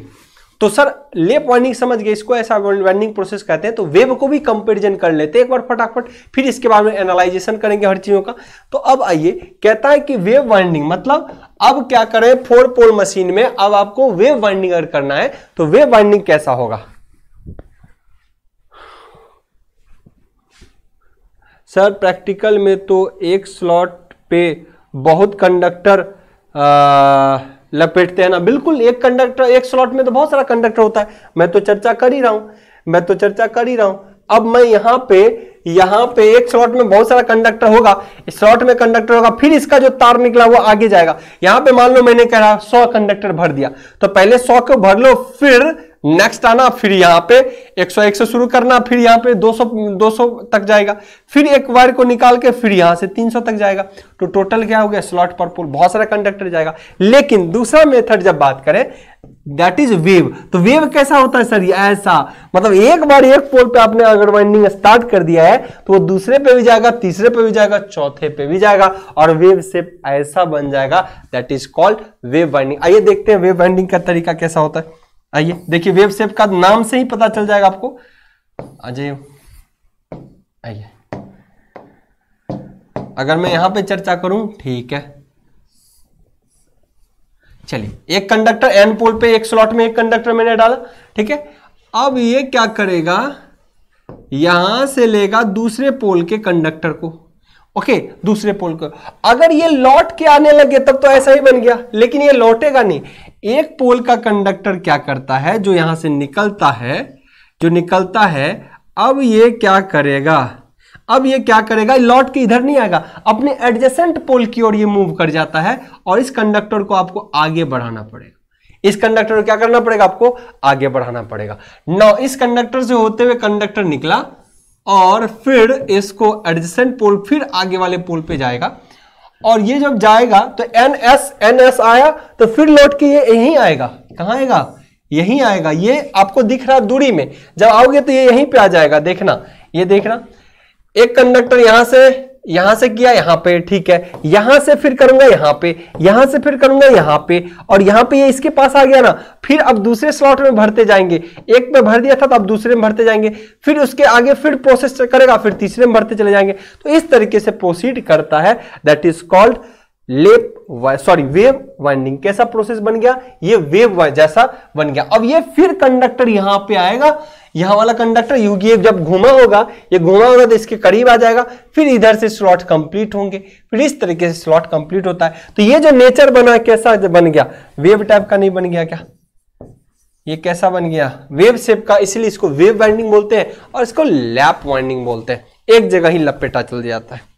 तो सर लेप वार्निंग समझ गए इसको ऐसा वार्निंग प्रोसेस कहते हैं तो वेब को भी कंपेरिजन कर लेते हैं एक बार फटाफट फिर इसके बाद में एनालाइजेशन करेंगे हर चीज़ों का तो अब आइए कहता है कि वेब वार्निंग मतलब अब क्या करें फोर पोल मशीन में अब आपको वेब वाइंडिंग अगर करना है तो वेब वाइंडिंग कैसा होगा सर प्रैक्टिकल में तो एक स्लॉट पे बहुत कंडक्टर आ, लपेटते हैं ना बिल्कुल एक कंडक्टर एक स्लॉट में तो बहुत सारा कंडक्टर होता है मैं तो चर्चा कर ही रहा हूं मैं तो चर्चा कर ही रहा हूं अब मैं यहाँ पे यहाँ पे एक स्लॉट में बहुत सारा कंडक्टर होगा स्लॉट में कंडक्टर होगा फिर इसका जो तार निकला वो आगे जाएगा यहाँ पे मान लो मैंने कह रहा सौ कंडक्टर भर दिया तो पहले सौ को भर लो फिर नेक्स्ट आना फिर यहां पे 101 एक से शुरू करना फिर यहां पे 200 200 तक जाएगा फिर एक वायर को निकाल के फिर यहां से 300 तक जाएगा तो टोटल क्या हो गया स्लॉट पर पुल बहुत सारा कंडक्टर जाएगा लेकिन दूसरा मेथड जब बात करें दैट इज वेव तो वेव कैसा होता है सर ऐसा मतलब एक बार एक पोल पे आपने अगर वाइंडिंग स्टार्ट कर दिया है तो वो दूसरे पे भी जाएगा तीसरे पे भी जाएगा चौथे पे भी जाएगा और वेव शेप ऐसा बन जाएगा that is called wave winding आइए देखते हैं वेव वाइंडिंग का तरीका कैसा होता है आइए देखिए वेब सेप का नाम से ही पता चल जाएगा आपको अजय आइए अगर मैं यहां पे चर्चा करूं ठीक है चलिए एक कंडक्टर एन पोल पे एक स्लॉट में एक कंडक्टर मैंने डाला ठीक है अब ये क्या करेगा यहां से लेगा दूसरे पोल के कंडक्टर को ओके दूसरे पोल को अगर ये लौट के आने लगे तब तो ऐसा ही बन गया लेकिन ये लौटेगा नहीं एक पोल का कंडक्टर क्या करता है जो यहां से निकलता है जो निकलता है अब ये क्या करेगा अब ये क्या करेगा लौट के इधर नहीं आएगा अपने एडजेसेंट पोल की ओर ये मूव कर जाता है और इस कंडक्टर को आपको आगे बढ़ाना पड़ेगा इस कंडक्टर को क्या करना पड़ेगा आपको आगे बढ़ाना पड़ेगा नौ इस कंडक्टर से होते हुए कंडक्टर निकला और फिर इसको एडजस्टेंट पोल फिर आगे वाले पोल पे जाएगा और ये जब जाएगा तो एन एस एन एस आया तो फिर लौट के ये यहीं आएगा कहाँ आएगा यही आएगा ये आपको दिख रहा दूरी में जब आओगे तो ये यहीं पे आ जाएगा देखना ये देखना एक कंडक्टर यहां से यहां से किया यहां पे ठीक है यहां से फिर करूंगा यहां पे यहां से फिर करूंगा यहां पे और यहां पे ये यह इसके पास आ गया ना फिर अब दूसरे स्लॉट में भरते जाएंगे एक में भर दिया था तो अब दूसरे में भरते जाएंगे फिर उसके आगे फिर प्रोसेस करेगा फिर तीसरे में भरते चले जाएंगे तो इस तरीके से प्रोसीड करता है that is called lap sorry wave winding कैसा प्रोसेस बन गया ये वेव जैसा बन गया अब ये फिर कंडक्टर यहां पे आएगा यहां वाला कंडक्टर यूगी जब घुमा होगा ये घुमा होगा तो इसके करीब आ जाएगा फिर इधर से स्लॉट कंप्लीट होंगे फिर इस तरीके से स्लॉट कंप्लीट होता है तो ये जो नेचर बना कैसा बन गया वेव टाइप का नहीं बन गया क्या ये कैसा बन गया वेव शेप का इसलिए इसको वेव वाइंडिंग बोलते हैं और इसको लैप वाइंडिंग बोलते हैं एक जगह ही लपेटा चल जाता है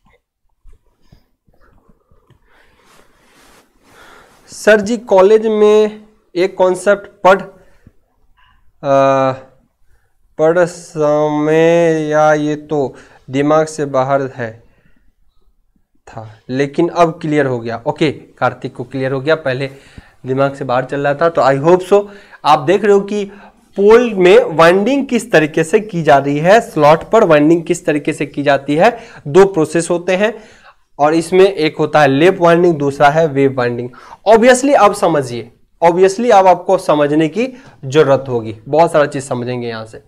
सर जी कॉलेज में एक कॉन्सेप्ट पढ़ आ, पढ़ समय या ये तो दिमाग से बाहर है था लेकिन अब क्लियर हो गया ओके कार्तिक को क्लियर हो गया पहले दिमाग से बाहर चल रहा था तो आई होप सो आप देख रहे हो कि पोल में वाइंडिंग किस तरीके से की जा रही है स्लॉट पर वाइंडिंग किस तरीके से की जाती है दो प्रोसेस होते हैं और इसमें एक होता है लेप वाइंडिंग दूसरा है वेव वाइंडिंग ऑब्वियसली अब समझिए ऑब्वियसली अब आपको समझने की जरूरत होगी बहुत सारा चीज समझेंगे यहां से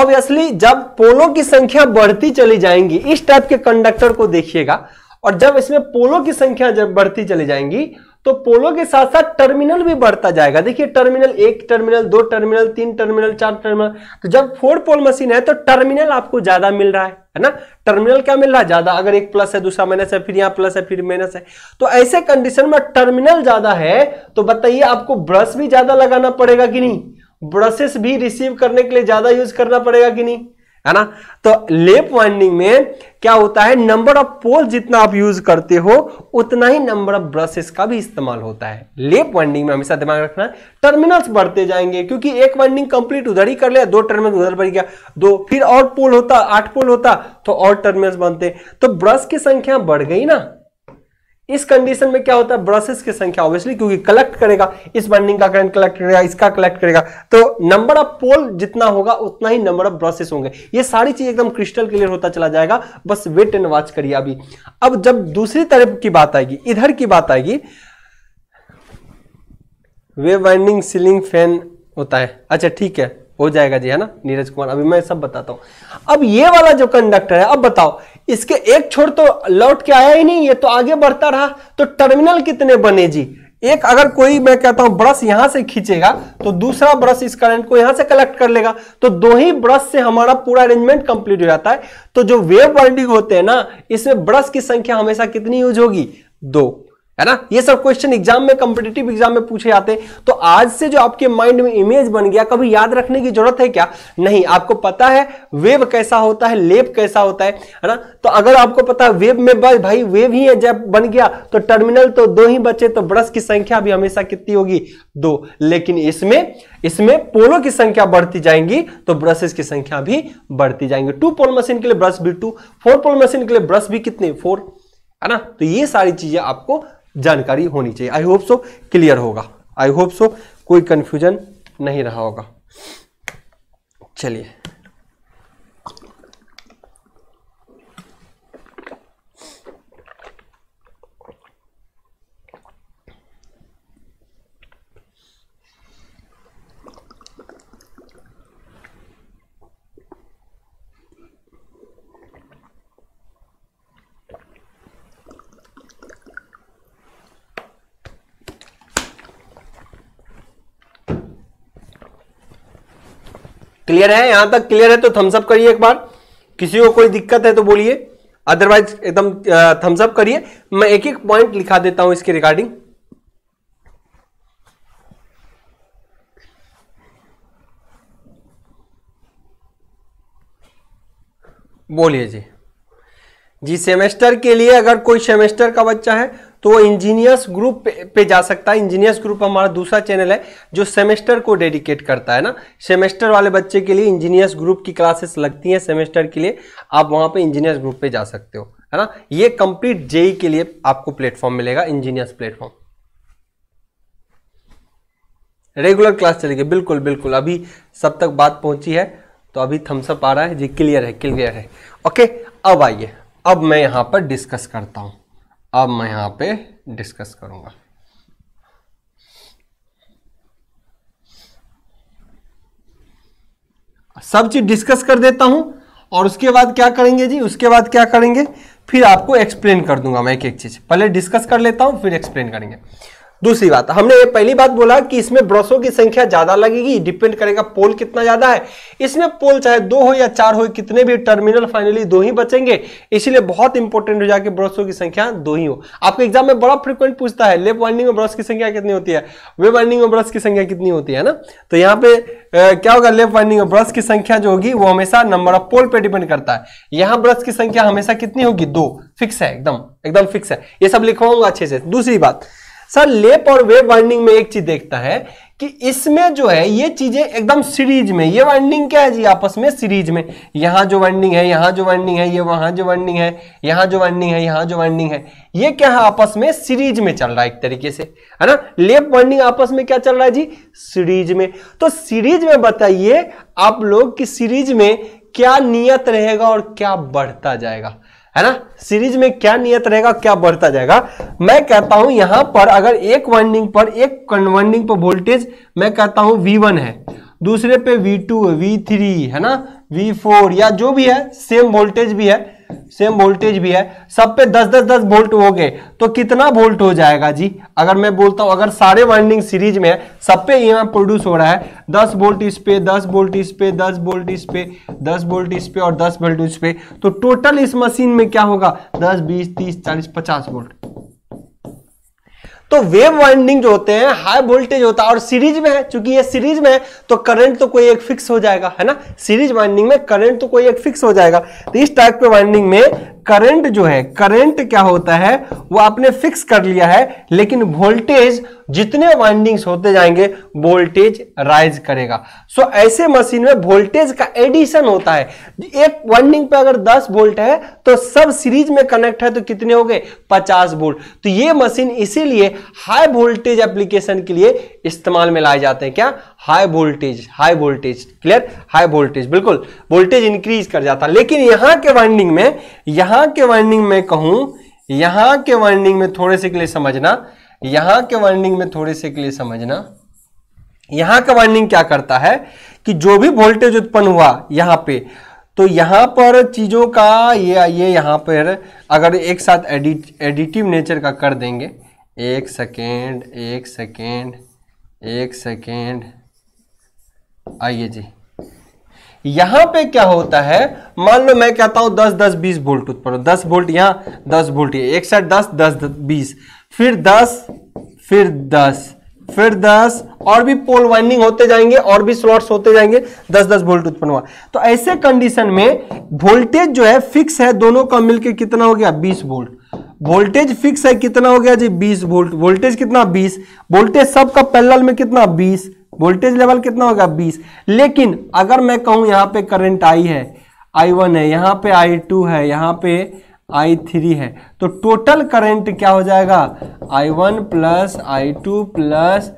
ऑब्वियसली जब पोलो की संख्या बढ़ती चली जाएंगी इस टाइप के कंडक्टर को देखिएगा और जब इसमें पोलों की संख्या जब बढ़ती चली जाएंगी तो पोलो के साथ साथ टर्मिनल भी बढ़ता जाएगा देखिए टर्मिनल एक टर्मिनल दो टर्मिनल तीन टर्मिनल चार टर्मिनल तो जब फोर पोल मशीन है तो टर्मिनल आपको ज्यादा मिल रहा है है ना टर्मिनल क्या मिल रहा है ज्यादा अगर एक प्लस है दूसरा माइनस है फिर यहाँ प्लस है फिर माइनस है तो ऐसे कंडीशन में टर्मिनल ज्यादा है तो बताइए आपको ब्रश भी ज्यादा लगाना पड़ेगा कि नहीं ब्रशेस भी रिसीव करने के लिए ज्यादा यूज करना पड़ेगा कि नहीं है ना तो लेप वाइंडिंग में क्या होता है नंबर ऑफ पोल जितना आप यूज करते हो उतना ही नंबर ऑफ ब्रशेस का भी इस्तेमाल होता है लेप वाइंडिंग में हमेशा दिमाग रखना टर्मिनल्स बढ़ते जाएंगे क्योंकि एक वाइंडिंग कंप्लीट उधर ही कर लिया दो टर्मिनल उधर बढ़ गया दो फिर और पोल होता आठ पोल होता तो और टर्मिनल्स बनते तो ब्रश की संख्या बढ़ गई ना इस कंडीशन में क्या होता है ब्रशेस की संख्या ऑब्वियसली क्योंकि कलेक्ट करेगा इस बाइंडिंग का करंट कलेक्ट करेगा इसका कलेक्ट करेगा तो नंबर ऑफ पोल जितना होगा उतना ही नंबर ऑफ ब्रशेस होंगे ये सारी चीज एकदम क्रिस्टल क्लियर होता चला जाएगा बस वेट एंड वॉच करिए अभी अब जब दूसरी तरफ की बात आएगी इधर की बात आएगी वे बाइंडिंग सीलिंग फैन होता है अच्छा ठीक है हो जाएगा जी है ना नीरज कुमार अभी मैं सब बताता हूं अब ये वाला जो कंडक्टर है अब बताओ इसके एक छोर तो लौट के आया ही नहीं ये तो आगे बढ़ता रहा तो टर्मिनल कितने बने जी एक अगर कोई मैं कहता हूं ब्रश यहां से खींचेगा तो दूसरा ब्रश इस करंट को यहां से कलेक्ट कर लेगा तो दो ही ब्रश से हमारा पूरा अरेंजमेंट कंप्लीट हो जाता है तो जो वेव बाइंडिंग होते हैं ना इसमें ब्रश की संख्या हमेशा कितनी यूज होगी दो है ना ये सब क्वेश्चन एग्जाम में कॉम्पिटेटिव एग्जाम में पूछे जाते तो आज से जो आपके माइंड में इमेज बन गया कभी याद रखने की जरूरत है क्या नहीं आपको पता है वेब कैसा होता है लेप कैसा होता है है ना तो अगर आपको पता है वेव में बस भाई वेव ही है जब बन गया तो टर्मिनल तो दो ही बचे तो ब्रश की संख्या भी हमेशा कितनी होगी दो लेकिन इसमें इसमें पोलो की संख्या बढ़ती जाएंगी तो ब्रशेस की संख्या भी बढ़ती जाएंगी टू पोल मशीन के लिए ब्रश भी टू फोर पोल मशीन के लिए ब्रश भी कितने फोर है ना तो ये सारी चीजें आपको जानकारी होनी चाहिए आई होप सो क्लियर होगा आई होप सो कोई कन्फ्यूजन नहीं रहा होगा चलिए क्लियर है यहां तक क्लियर है तो थम्सअप करिए एक बार किसी को कोई दिक्कत है तो बोलिए अदरवाइज एकदम थम्सअप करिए मैं एक एक पॉइंट लिखा देता हूं इसके रिगार्डिंग बोलिए जी जी सेमेस्टर के लिए अगर कोई सेमेस्टर का बच्चा है तो इंजीनियर्स ग्रुप पे जा सकता है इंजीनियर्स ग्रुप हमारा दूसरा चैनल है जो सेमेस्टर को डेडिकेट करता है ना सेमेस्टर वाले बच्चे के लिए इंजीनियर्स ग्रुप की क्लासेस लगती हैं सेमेस्टर के लिए आप वहाँ पे इंजीनियर्स ग्रुप पे जा सकते हो है ना ये कंप्लीट जेई e के लिए आपको प्लेटफॉर्म मिलेगा इंजीनियर्स प्लेटफॉर्म रेगुलर क्लास चलेगी बिल्कुल बिल्कुल अभी सब तक बात पहुंची है तो अभी थम्सअप आ रहा है जी क्लियर है क्लियर है ओके अब आइए अब मैं यहाँ पर डिस्कस करता हूँ अब मैं यहाँ पे डिस्कस करूँगा सब चीज डिस्कस कर देता हूं और उसके बाद क्या करेंगे जी उसके बाद क्या करेंगे फिर आपको एक्सप्लेन कर दूंगा मैं एक एक चीज पहले डिस्कस कर लेता हूं फिर एक्सप्लेन करेंगे दूसरी बात हमने ये पहली बात बोला कि इसमें ब्रशों की संख्या ज्यादा लगेगी डिपेंड करेगा पोल कितना ज्यादा है इसमें पोल चाहे दो हो या चार हो कितने भी टर्मिनल फाइनली दो ही बचेंगे इसीलिए बहुत इंपॉर्टेंट हो कि ब्रशों की संख्या दो ही हो आपके एग्जाम में बड़ा फ्रिक्वेंट पूछता है लेफ्ट वाइंडिंग में ब्रश की संख्या कितनी होती है वे वाइंडिंग में ब्रश की संख्या कितनी होती है ना तो यहाँ पे क्या होगा लेफ्ट वाइंडिंग में ब्रश की संख्या जो होगी वो हमेशा नंबर ऑफ पोल पर डिपेंड करता है यहाँ ब्रश की संख्या हमेशा कितनी होगी दो फिक्स है एकदम एकदम फिक्स है ये सब लिखवाऊंगा अच्छे से दूसरी बात सर लेप और वेब वाइंडिंग में एक चीज देखता है कि इसमें जो है ये चीजें एकदम सीरीज में ये वाइंडिंग क्या है जी आपस में सीरीज में यहां जो वाइंडिंग है यहां जो वाइंडिंग है ये वहां जो वाइंडिंग है यहां जो वाइंडिंग है यहां जो वाइंडिंग है ये क्या है आपस में सीरीज में चल रहा है एक तरीके से है ना लेप वाइंडिंग आपस में क्या चल रहा है जी सीरीज में तो सीरीज में बताइए आप लोग की सीरीज में क्या नियत रहेगा और क्या बढ़ता जाएगा है ना सीरीज में क्या नियत रहेगा क्या बढ़ता जाएगा मैं कहता हूं यहां पर अगर एक वाइंडिंग पर एक वाइंडिंग पर वोल्टेज मैं कहता हूं वन है दूसरे पे वी थ्री है ना फोर या जो भी है सेम वोल्टेज भी है सेम वोल्टेज भी है सब पे 10 10 10 वोल्ट हो गए तो कितना वोल्ट हो जाएगा जी अगर मैं बोलता हूं अगर सारे वाइंडिंग सीरीज में है सब पे ई प्रोड्यूस हो रहा है 10 वोल्ट इस पे 10 वोल्ट इस पे 10 वोल्ट इस पे 10 वोल्ट इस पे और 10 वोल्ट इस पे तो टोटल इस मशीन में क्या होगा दस बीस तीस चालीस पचास वोल्ट तो वेव वाइंडिंग जो होते हैं हाई वोल्टेज होता है और सीरीज में है क्योंकि ये सीरीज में है तो करंट तो कोई एक फिक्स हो जाएगा है ना सीरीज वाइंडिंग में करंट तो कोई एक फिक्स हो जाएगा तो इस टाइप के वाइंडिंग में करंट जो है करंट क्या होता है वो आपने फिक्स कर लिया है लेकिन वोल्टेज जितने वाइंडिंग्स होते जाएंगे वोल्टेज राइज करेगा सो ऐसे मशीन में वोल्टेज का एडिशन होता है एक वाइंडिंग पे अगर 10 वोल्ट है तो सब सीरीज में कनेक्ट है तो कितने हो गए 50 वोल्ट तो ये मशीन इसीलिए हाई वोल्टेज एप्लीकेशन के लिए इस्तेमाल में लाए जाते हैं क्या high voltage high voltage clear high voltage बिल्कुल वोल्टेज इंक्रीज कर जाता लेकिन यहाँ के वाइंडिंग में यहाँ के वाइंडिंग में कहूँ यहाँ के वाइंडिंग में थोड़े से के लिए समझना यहाँ के वाइंडिंग में थोड़े से के लिए समझना यहाँ का वाइंडिंग क्या करता है कि जो भी वोल्टेज उत्पन्न हुआ यहाँ पे तो यहाँ पर चीज़ों का ये ये यहाँ पर अगर एक साथ एडिट एडिटिव नेचर का कर देंगे एक सेकेंड एक सेकेंड एक सेकेंड आइए जी यहां पे क्या होता है मान लो मैं कहता हूं दस दस बीस वोल्ट उत्पन्न दस वोल्ट यहां दस वोल्ट ये एक साइड दस दस बीस फिर दस फिर दस फिर दस और भी पोल वाइंडिंग होते जाएंगे और भी स्लॉट्स होते जाएंगे दस दस वोल्ट उत्पन्न हुआ तो ऐसे कंडीशन में वोल्टेज जो है फिक्स है दोनों का मिलकर कितना हो गया बीस वोल्ट वोल्टेज फिक्स है कितना हो गया जी बीस वोल्ट वोल्टेज कितना बीस वोल्टेज सबका पैरेलल में कितना बीस वोल्टेज लेवल कितना होगा 20 लेकिन अगर मैं कहूं यहाँ पे करंट आई है आई वन है यहाँ पे आई टू है यहाँ पे आई थ्री है तो टोटल करंट क्या हो जाएगा I one plus I two plus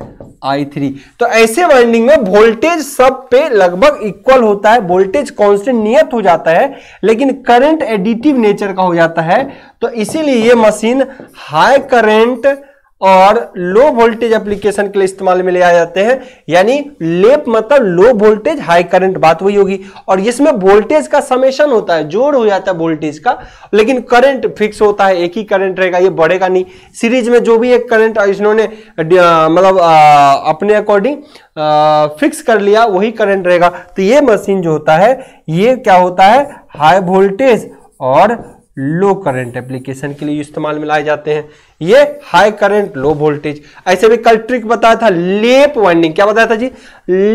I three तो ऐसे वाइंडिंग में वोल्टेज सब पे लगभग इक्वल होता है वोल्टेज कांस्टेंट नियत हो जाता है लेकिन करंट एडिटिव नेचर का हो जाता है तो इसीलिए ये मशीन हाई करंट और लो वोल्टेज एप्लीकेशन के लिए इस्तेमाल में ले आए जाते हैं यानी लेप मतलब लो वोल्टेज हाई करंट बात वही होगी और इसमें वोल्टेज का समेशन होता है जोड़ हो जाता है वोल्टेज का लेकिन करंट फिक्स होता है एक ही करंट रहेगा ये बढ़ेगा नहीं सीरीज में जो भी एक करंट इन्होंने मतलब अपने अकॉर्डिंग फिक्स कर लिया वही करंट रहेगा तो ये मशीन जो होता है ये क्या होता है हाई वोल्टेज और लो करंट एप्लीकेशन के लिए इस्तेमाल में लाए जाते हैं ये हाई करंट लो वोल्टेज ऐसे भी कल ट्रिक बताया था लेप वाइंडिंग क्या बताया था जी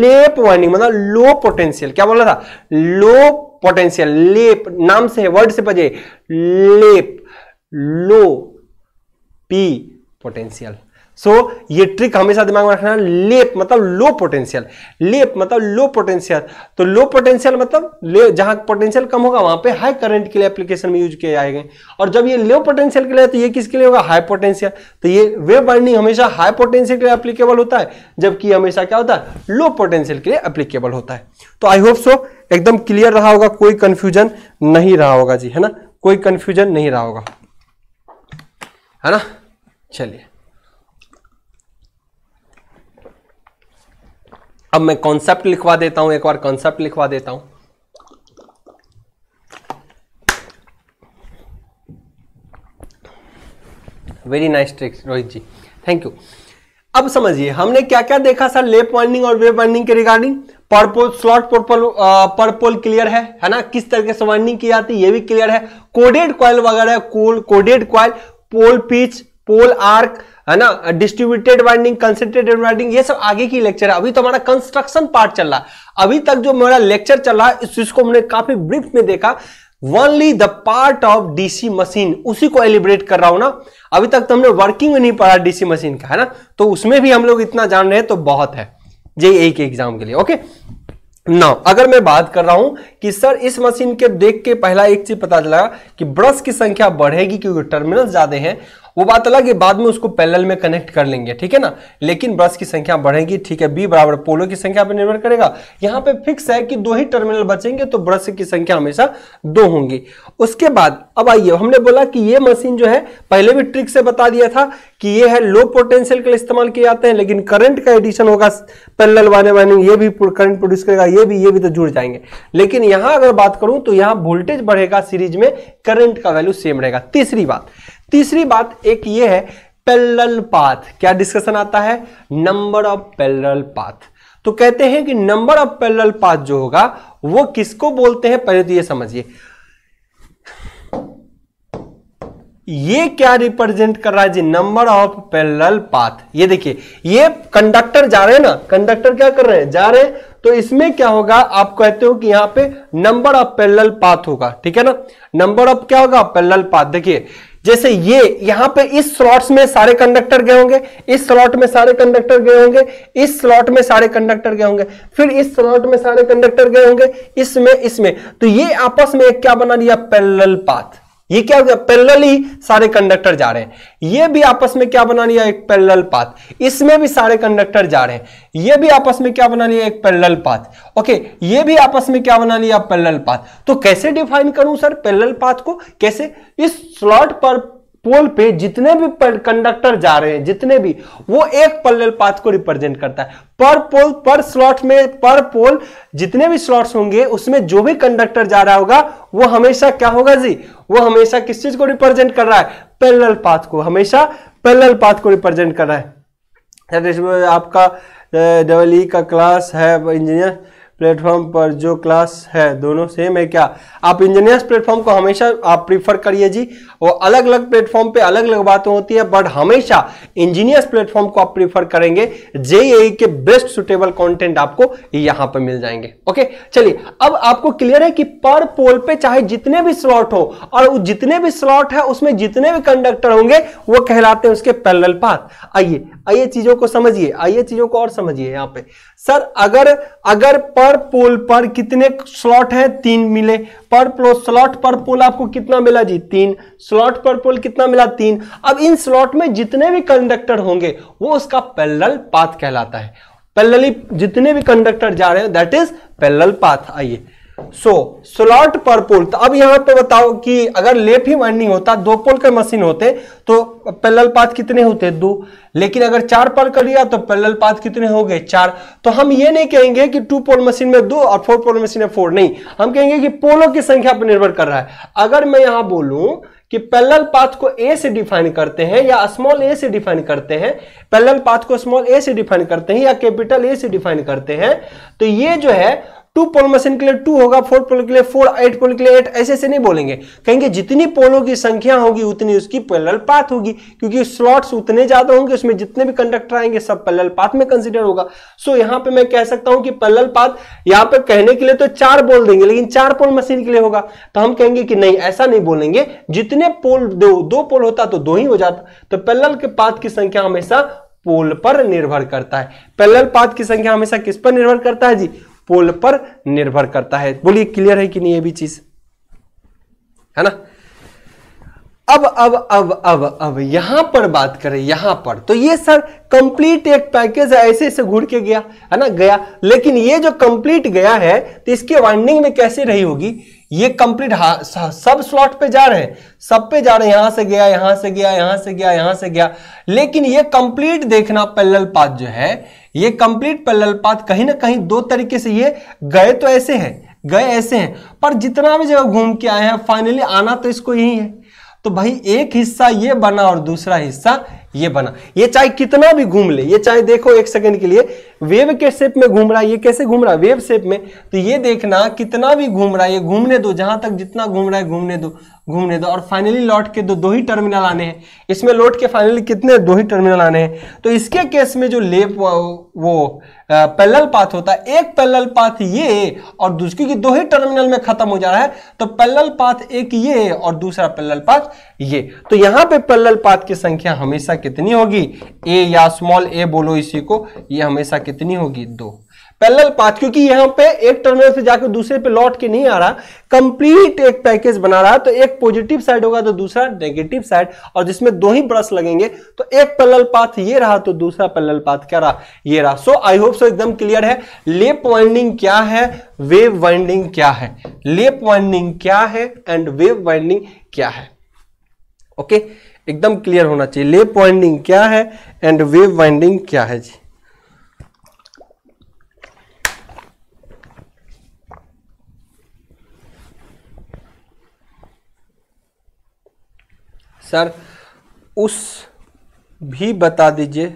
लेप वाइंडिंग मतलब लो पोटेंशियल क्या बोला था लो पोटेंशियल लेप नाम से वर्ड से बजे lap low P potential so so, ये ट्रिक हमेशा दिमाग में रखना लेप मतलब लो पोटेंशियल लेप मतलब लो पोटेंशियल तो लो पोटेंशियल मतलब जहां पोटेंशियल कम होगा वहां पे हाई करंट के लिए एप्लीकेशन में यूज किए जाएंगे और जब ये लो पोटेंशियल के लिए तो ये किसके लिए होगा हाई पोटेंशियल तो ये वेब बाइंडिंग हमेशा हाई पोटेंशियल के लिए एप्लीकेबल होता है जबकि हमेशा क्या होता है लो पोटेंशियल के लिए एप्लीकेबल होता है तो आई होप सो एकदम क्लियर रहा होगा कोई कंफ्यूजन नहीं रहा होगा जी है ना कोई कंफ्यूजन नहीं रहा होगा है ना चलिए अब मैं कॉन्सेप्ट लिखवा देता हूं एक बार कॉन्सेप्ट लिखवा देता हूं very nice trick Rohit ji thank you अब समझिए हमने क्या क्या देखा सर लेप वाइंडिंग और वेब वाइंडिंग के regarding per pole slot per pole per pole clear है है ना किस तरह से वाइंडिंग की जाती है ये भी क्लियर है कोडेड क्वाइल वगैरह coil coded coil pole pitch pole arc है ना डिस्ट्रीब्यूटेड वाइंडिंग कंसेंट्रेटेड वाइंडिंग ये सब आगे की लेक्चर है अभी तो हमारा कंस्ट्रक्शन पार्ट चल रहा है अभी तक जो मेरा लेक्चर चल रहा है इस चीज को हमने काफी ब्रीफ में देखा only the part of DC machine उसी को एलिब्रेट कर रहा हूं ना अभी तक तो हमने वर्किंग नहीं पढ़ा डीसी मशीन का है ना तो उसमें भी हम लोग इतना जान रहे हैं तो बहुत है जे एक एग्जाम के लिए ओके ना अगर मैं बात कर रहा हूं कि सर इस मशीन के देख के पहला एक चीज पता चला कि ब्रश की संख्या बढ़ेगी क्योंकि टर्मिनल ज्यादा हैं वो बात अलग है बाद में उसको पैनल में कनेक्ट कर लेंगे ठीक है ना लेकिन ब्रश की संख्या बढ़ेगी ठीक है बी बराबर पोलो की संख्या पर निर्भर करेगा यहाँ पे फिक्स है कि दो ही टर्मिनल बचेंगे तो ब्रश की संख्या हमेशा दो होंगी उसके बाद अब आइए हमने बोला कि ये मशीन जो है पहले भी ट्रिक से बता दिया था कि ये है लो पोटेंशियल के लिए इस्तेमाल किए जाते हैं लेकिन करंट का एडिशन होगा पैनल वाने वाने ये भी करंट प्रोड्यूस करेगा ये भी ये भी तो जुड़ जाएंगे लेकिन यहां अगर बात करूं तो यहां वोल्टेज बढ़ेगा सीरीज में करंट का वैल्यू सेम रहेगा तीसरी बात तीसरी बात एक ये है पैरल पाथ क्या डिस्कशन आता है नंबर ऑफ पैरल पाथ तो कहते हैं कि नंबर ऑफ पैरल पाथ जो होगा वो किसको बोलते हैं पहले तो ये समझिए ये क्या रिप्रेजेंट कर रहा है जी नंबर ऑफ पैरेलल पाथ ये देखिए ये कंडक्टर जा रहे हैं ना कंडक्टर क्या कर रहे हैं जा रहे हैं तो इसमें क्या होगा आप कहते हो कि यहां पे नंबर ऑफ पैरेलल पाथ होगा ठीक है ना नंबर ऑफ क्या होगा पैरेलल पाथ देखिए जैसे ये यहां पे इस स्लॉट्स में सारे कंडक्टर गए होंगे इस स्लॉट में सारे कंडक्टर गए होंगे इस स्लॉट में सारे कंडक्टर गए होंगे फिर इस स्लॉट में सारे कंडक्टर गए होंगे इसमें इसमें तो ये आपस में एक क्या बना लिया पैरेलल पाथ ये क्या हो गया पैरेलल ही सारे कंडक्टर जा रहे हैं ये भी आपस में क्या बना लिया एक पैरेलल पाथ इसमें भी सारे कंडक्टर जा रहे हैं ये भी आपस में क्या बना लिया एक पैरेलल पाथ ओके ये भी आपस में क्या बना लिया पैरेलल पाथ तो कैसे डिफाइन करूं सर पैरेलल पाथ को कैसे इस स्लॉट पर पोल पे जितने भी कंडक्टर जा रहे हैं जितने भी वो एक पैरेलल पाथ को रिप्रेजेंट करता है पर पोल पर स्लॉट में पर पोल जितने भी स्लॉट्स होंगे उसमें जो भी कंडक्टर जा रहा होगा वो हमेशा क्या होगा जी वो हमेशा किस चीज को रिप्रेजेंट कर रहा है पैरेलल पाथ को हमेशा पैरेलल पाथ को रिप्रेजेंट कर रहा है आपका डबल ई e का क्लास है इंजीनियर प्लेटफॉर्म पर जो क्लास है दोनों सेम है क्या आप इंजीनियर्स प्लेटफॉर्म को हमेशा आप प्रीफर करिए जी वो अलग अलग प्लेटफॉर्म पे अलग अलग बातें होती है बट हमेशा इंजीनियर्स प्लेटफॉर्म को आप प्रीफर करेंगे जेई के बेस्ट सुटेबल कंटेंट आपको यहां पर मिल जाएंगे ओके चलिए अब आपको क्लियर है कि पर पोल पे चाहे जितने भी स्लॉट हो और जितने भी स्लॉट है उसमें जितने भी कंडक्टर होंगे वो कहलाते हैं उसके पैरल पाथ आइए आइए चीजों को समझिए आइए चीजों को और समझिए यहाँ पे सर अगर अगर पर पर पोल पर कितने स्लॉट है तीन मिले पर पोल स्लॉट पर पोल आपको कितना मिला जी तीन स्लॉट पर पोल कितना मिला तीन अब इन स्लॉट में जितने भी कंडक्टर होंगे वो उसका पैरल पाथ कहलाता है पैरेलली जितने भी कंडक्टर जा रहे हैं दैट इज पैरल पाथ आइए सो स्लॉट पर पोल तो अब यहां पे बताओ कि अगर लेफ ही वाइंडिंग होता दो पोल के मशीन होते तो पैरेलल पाथ कितने होते दो लेकिन अगर चार पल कर लिया तो पैरेलल पाथ कितने हो गए चार तो हम ये नहीं कहेंगे कि टू पोल मशीन में दो और फोर पोल मशीन में फोर नहीं हम कहेंगे कि पोलों की संख्या पर निर्भर कर रहा है अगर मैं यहां बोलू कि पैरेलल पाथ को ए से डिफाइन करते हैं या स्मॉल ए से डिफाइन करते हैं पैरेलल पाथ को स्मॉल ए से डिफाइन करते हैं या कैपिटल ए से डिफाइन करते हैं तो ये जो है टू पोल मशीन के लिए टू होगा फोर पोल के लिए फोर एट पोल के लिए एट ऐसे ऐसे नहीं बोलेंगे कहेंगे जितनी पोलों की संख्या होगी उतनी उसकी पैरल पाथ होगी क्योंकि स्लॉट्स उतने ज्यादा होंगे उसमें जितने भी कंडक्टर आएंगे सब पैरल पाथ में कंसिडर होगा सो यहाँ पे मैं कह सकता हूं कि पैरल पाथ यहाँ पे कहने के लिए तो चार बोल देंगे लेकिन चार पोल मशीन के लिए होगा तो हम कहेंगे कि नहीं ऐसा नहीं बोलेंगे जितने पोल दो दो पोल होता तो दो ही हो जाता तो पैरल के पाथ की संख्या हमेशा पोल पर निर्भर करता है पैरल पाथ की संख्या हमेशा किस पर निर्भर करता है जी पोल पर निर्भर करता है बोलिए क्लियर है कि नहीं ये भी चीज है ना अब अब अब अब अब यहां पर बात करें यहां पर तो ये सर कंप्लीट एक पैकेज ऐसे ऐसे घूर के गया है ना गया लेकिन ये जो कंप्लीट गया है तो इसके वाइंडिंग में कैसे रही होगी ये कंप्लीट सब स्लॉट पे जा रहे हैं सब पे जा रहे हैं यहां से गया यहां से गया यहां से गया यहां से गया लेकिन ये कंप्लीट देखना पैरेलल पाथ जो है ये कंप्लीट पैरेलल पाथ कहीं ना कहीं दो तरीके से ये गए तो ऐसे हैं गए ऐसे हैं पर जितना भी जगह घूम के आए हैं फाइनली आना तो इसको यही है तो भाई एक हिस्सा ये बना और दूसरा हिस्सा ये बना ये चाहे कितना भी घूम ले ये चाहे देखो एक सेकंड के लिए वेव के शेप में घूम रहा है ये कैसे घूम रहा है वेव शेप में तो ये देखना कितना भी घूम रहा है ये घूमने दो जहां तक जितना घूम रहा है घूमने दो घूमने दो और फाइनली लौट के दो दो ही टर्मिनल आने हैं इसमें लौट के फाइनली कितने दो ही टर्मिनल आने हैं तो इसके केस में जो लेप वो पैलल पाथ होता है एक पैलल पाथ ये और दूसरी की दो ही टर्मिनल में खत्म हो जा रहा है तो पैलल पाथ एक ये और दूसरा पैलल पाथ ये तो यहाँ पे पैलल पाथ की संख्या हमेशा कितनी होगी ए या स्मॉल ए बोलो इसी को ये हमेशा कितनी होगी दो पैरेलल पाथ क्योंकि यहां पे एक टर्मिनल से जाकर दूसरे पे लौट के नहीं आ रहा कंप्लीट एक पैकेज बना रहा तो एक पॉजिटिव साइड होगा तो दूसरा नेगेटिव साइड और जिसमें दो ही ब्रश लगेंगे तो एक पैरेलल पाथ ये रहा तो दूसरा पैरेलल पाथ क्या रहा ये रहा सो आई होप सो एकदम क्लियर है लेप वाइंडिंग क्या है वेव वाइंडिंग क्या है लेप वाइंडिंग क्या है एंड वेव वाइंडिंग क्या है ओके okay? एकदम क्लियर होना चाहिए लेप वाइंडिंग क्या है एंड वेव वाइंडिंग क्या है जी सर उस भी बता दीजिए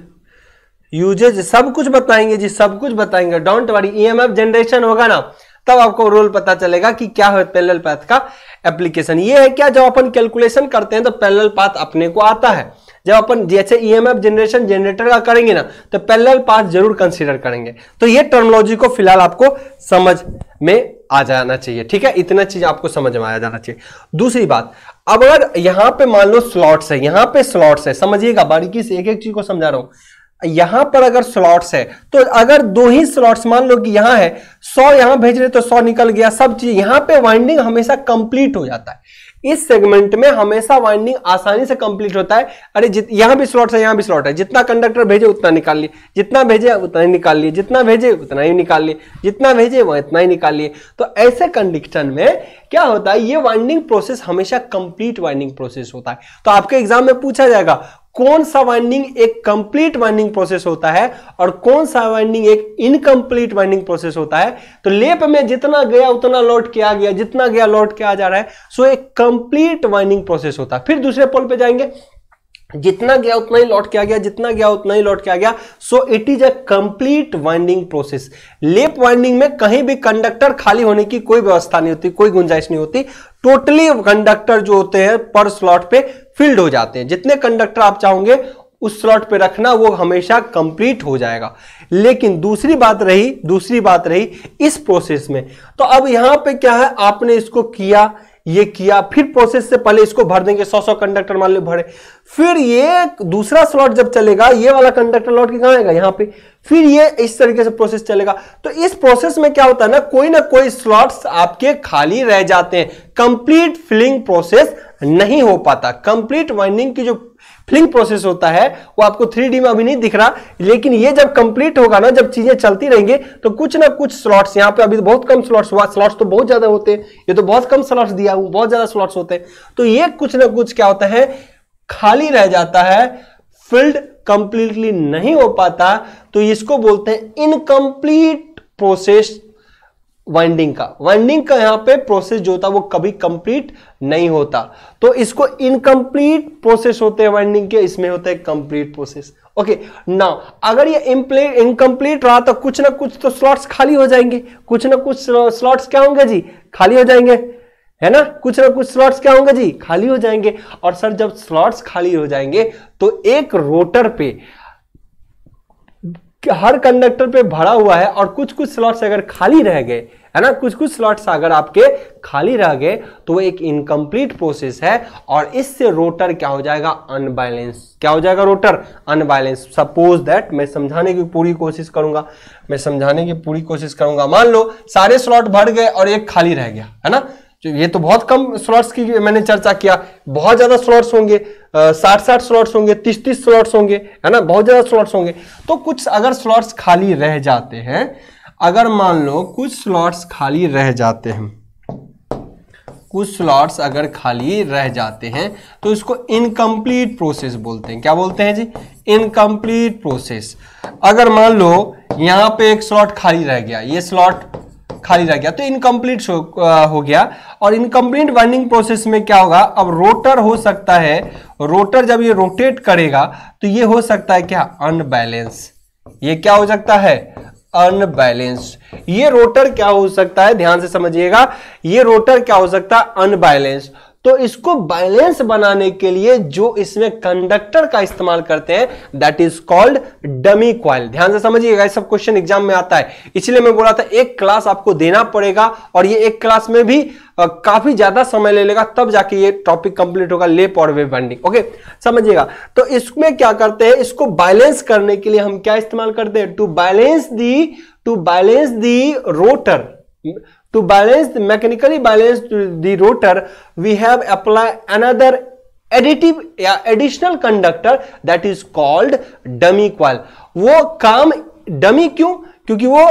यूजेज सब कुछ बताएंगे जी सब कुछ बताएंगे डोंट वरी ईएमएफ जनरेशन होगा ना तब आपको रोल पता चलेगा कि क्या है पैनल पाथ का एप्लीकेशन ये है क्या जब अपन कैलकुलेशन करते हैं तो पैनल पाथ अपने को आता है जब अपन जैसे ईएमएफ जनरेशन जनरेटर का करेंगे ना तो पैनल पाथ जरूर कंसीडर करेंगे तो ये टर्मोलॉजी को फिलहाल आपको समझ में आ जाना चाहिए ठीक है इतना चीज आपको समझ में आ जाना चाहिए दूसरी बात अब अगर यहां पे मान लो स्लॉट्स है यहां पे स्लॉट्स है समझिएगा बारीकी से एक एक चीज को समझा रहा हूं यहां पर अगर स्लॉट्स है तो अगर दो ही स्लॉट्स मान लो कि यहां है सौ यहां भेज रहे तो सौ निकल गया सब चीज यहां पे वाइंडिंग हमेशा कंप्लीट हो जाता है इस सेगमेंट में हमेशा वाइंडिंग आसानी से कंप्लीट होता है अरे यहां भी स्लॉट है यहां भी स्लॉट है जितना कंडक्टर भेजे उतना निकाल लिए जितना भेजे उतना ही निकाल लिए जितना भेजे उतना ही निकाल लिए जितना भेजे वह इतना ही निकाल लिए तो ऐसे कंडीशन में क्या होता है ये वाइंडिंग प्रोसेस हमेशा कंप्लीट वाइंडिंग प्रोसेस होता है तो आपके एग्जाम में पूछा जाएगा कौन सा वाइंडिंग एक कंप्लीट वाइंडिंग प्रोसेस होता है और कौन सा वाइंडिंग एक इनकम्प्लीट वाइंडिंग प्रोसेस होता है तो लेप में जितना गया उतना लौट के आ गया जितना गया लौट के आ जा रहा है सो एक कंप्लीट वाइंडिंग प्रोसेस होता है फिर दूसरे पोल पे जाएंगे जितना गया उतना ही लौट के आ गया जितना गया उतना ही लौट के आ गया so it is a complete winding process lap winding में कहीं भी कंडक्टर खाली होने की कोई व्यवस्था नहीं होती कोई गुंजाइश नहीं होती टोटली कंडक्टर जो होते हैं पर स्लॉट पे फिल्ड हो जाते हैं जितने कंडक्टर आप चाहोगे उस स्लॉट पे रखना वो हमेशा कंप्लीट हो जाएगा लेकिन दूसरी बात रही दूसरी बात रही इस प्रोसेस में तो अब यहां पे क्या है आपने इसको किया ये किया फिर प्रोसेस से पहले इसको भर देंगे सौ सौ कंडक्टर मान लो भरे फिर ये दूसरा स्लॉट जब चलेगा ये वाला कंडक्टर लौट के कहा आएगा यहां पे फिर ये इस तरीके से प्रोसेस चलेगा तो इस प्रोसेस में क्या होता है ना कोई ना कोई स्लॉट्स आपके खाली रह जाते हैं कंप्लीट फिलिंग प्रोसेस नहीं हो पाता कंप्लीट वाइंडिंग की जो फ्लिंग प्रोसेस होता है वो आपको थ्री में अभी नहीं दिख रहा लेकिन ये जब कंप्लीट होगा ना जब चीजें चलती रहेंगे तो कुछ ना कुछ स्लॉट्स यहाँ पे अभी तो बहुत कम स्लॉट्स हुआ स्लॉट्स तो बहुत ज्यादा होते हैं ये तो बहुत कम स्लॉट्स दिया हुआ बहुत ज्यादा स्लॉट्स होते हैं तो ये कुछ ना कुछ क्या होता है खाली रह जाता है फील्ड कंप्लीटली नहीं हो पाता तो इसको बोलते हैं इनकम्प्लीट प्रोसेस वाइंडिंग का वाइंडिंग का यहां पे प्रोसेस जो होता है वो कभी कंप्लीट नहीं होता तो इसको इनकम्प्लीट प्रोसेस होते हैं वाइंडिंग के इसमें होता है कंप्लीट प्रोसेस ओके ना अगर ये इनकम्प्लीट रहा तो कुछ ना कुछ तो स्लॉट्स खाली हो जाएंगे कुछ ना कुछ स्लॉट्स क्या होंगे जी खाली हो जाएंगे है ना कुछ ना कुछ स्लॉट्स क्या होंगे जी खाली हो जाएंगे और सर जब स्लॉट्स खाली हो जाएंगे तो एक रोटर पे हर कंडक्टर पे भरा हुआ है और कुछ कुछ स्लॉट्स अगर खाली रह गए है ना कुछ कुछ स्लॉट्स अगर आपके खाली रह गए तो एक इनकम्प्लीट प्रोसेस है और इससे रोटर क्या हो जाएगा अनबैलेंस क्या हो जाएगा रोटर अनबैलेंस सपोज दैट मैं समझाने की पूरी कोशिश करूंगा मैं समझाने की पूरी कोशिश करूंगा मान लो सारे स्लॉट भर गए और एक खाली रह गया है ना ये तो बहुत कम स्लॉट्स की मैंने चर्चा किया बहुत ज्यादा स्लॉट्स होंगे साठ साठ स्लॉट्स होंगे तीस तीस स्लॉट्स होंगे है ना बहुत ज्यादा स्लॉट्स होंगे तो कुछ अगर स्लॉट्स खाली रह जाते हैं अगर मान लो कुछ स्लॉट्स खाली रह जाते हैं कुछ स्लॉट्स अगर खाली रह जाते हैं तो इसको इनकम्प्लीट प्रोसेस बोलते हैं क्या बोलते हैं जी इनकम्प्लीट प्रोसेस अगर मान लो यहां पे एक स्लॉट खाली रह गया ये स्लॉट खाली रह गया तो इनकम्प्लीट हो गया और इनकम्प्लीट वाइंडिंग प्रोसेस में क्या होगा अब रोटर हो सकता है रोटर जब ये रोटेट करेगा तो ये हो सकता है क्या अनबैलेंस ये क्या हो सकता है अनबैलेंस ये रोटर क्या हो सकता है ध्यान से समझिएगा ये रोटर क्या हो सकता है अनबैलेंस तो इसको बैलेंस बनाने के लिए जो इसमें कंडक्टर का इस्तेमाल करते हैं that is called dummy coil ध्यान से समझिएगा सब क्वेश्चन एग्जाम में आता है इसलिए मैं बोला था एक क्लास आपको देना पड़ेगा और ये एक क्लास में भी आ, काफी ज्यादा समय ले लेगा तब जाके ये टॉपिक कंप्लीट होगा लेप और वेब बैंडिंग ओके समझिएगा तो इसमें क्या करते हैं इसको बैलेंस करने के लिए हम क्या इस्तेमाल करते हैं to balance the to balance the rotor To balance the mechanically balance the rotor, we have apply another additive या additional conductor that is called dummy coil. वो काम dummy क्यों क्योंकि वो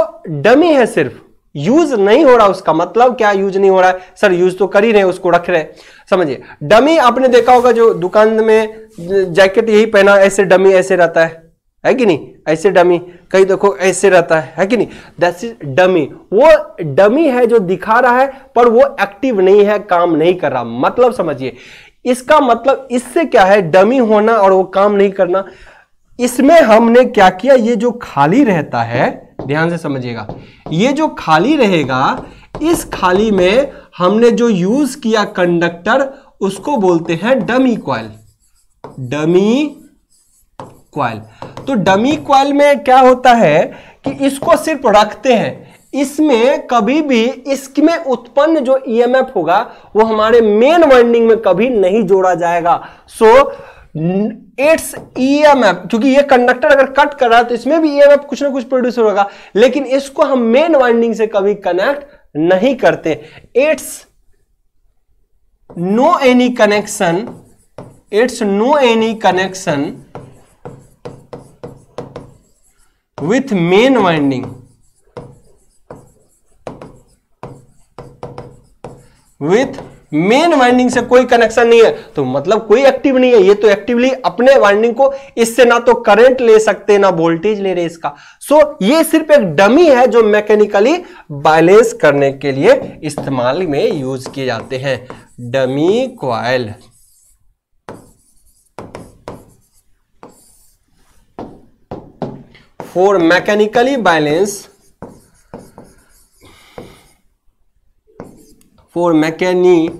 dummy है सिर्फ यूज नहीं हो रहा उसका मतलब क्या यूज नहीं हो रहा है सर यूज तो कर ही रहे उसको रख रहे समझिए डमी आपने देखा होगा जो दुकान में जैकेट यही पहना ऐसे डमी ऐसे रहता है है कि नहीं ऐसे डमी कहीं देखो ऐसे रहता है है कि नहीं दैट इज डमी वो डमी है जो दिखा रहा है पर वो एक्टिव नहीं है काम नहीं कर रहा मतलब समझिए इसका मतलब इससे क्या है डमी होना और वो काम नहीं करना इसमें हमने क्या किया ये जो खाली रहता है ध्यान से समझिएगा ये जो खाली रहेगा इस खाली में हमने जो यूज किया कंडक्टर उसको बोलते हैं डमी कॉयल डमी क्वाइल तो डमी क्वाइल में क्या होता है कि इसको सिर्फ रखते हैं इसमें कभी भी इसमें उत्पन्न जो ईएमएफ e होगा वो हमारे मेन वाइंडिंग में कभी नहीं जोड़ा जाएगा सो इट्स ईएमएफ क्योंकि ये कंडक्टर अगर कट कर रहा है तो इसमें भी ईएमएफ e कुछ ना कुछ प्रोड्यूस होगा लेकिन इसको हम मेन वाइंडिंग से कभी कनेक्ट नहीं करते it's no any connection it's no any connection with main winding with main winding से कोई कनेक्शन नहीं है तो मतलब कोई एक्टिव नहीं है ये तो एक्टिवली अपने वाइंडिंग को इससे ना तो करंट ले सकते ना वोल्टेज ले रहे इसका सो so, ये सिर्फ एक डमी है जो मैकेनिकली बैलेंस करने के लिए इस्तेमाल में यूज किए जाते हैं dummy coil for mechanically balance for mechanically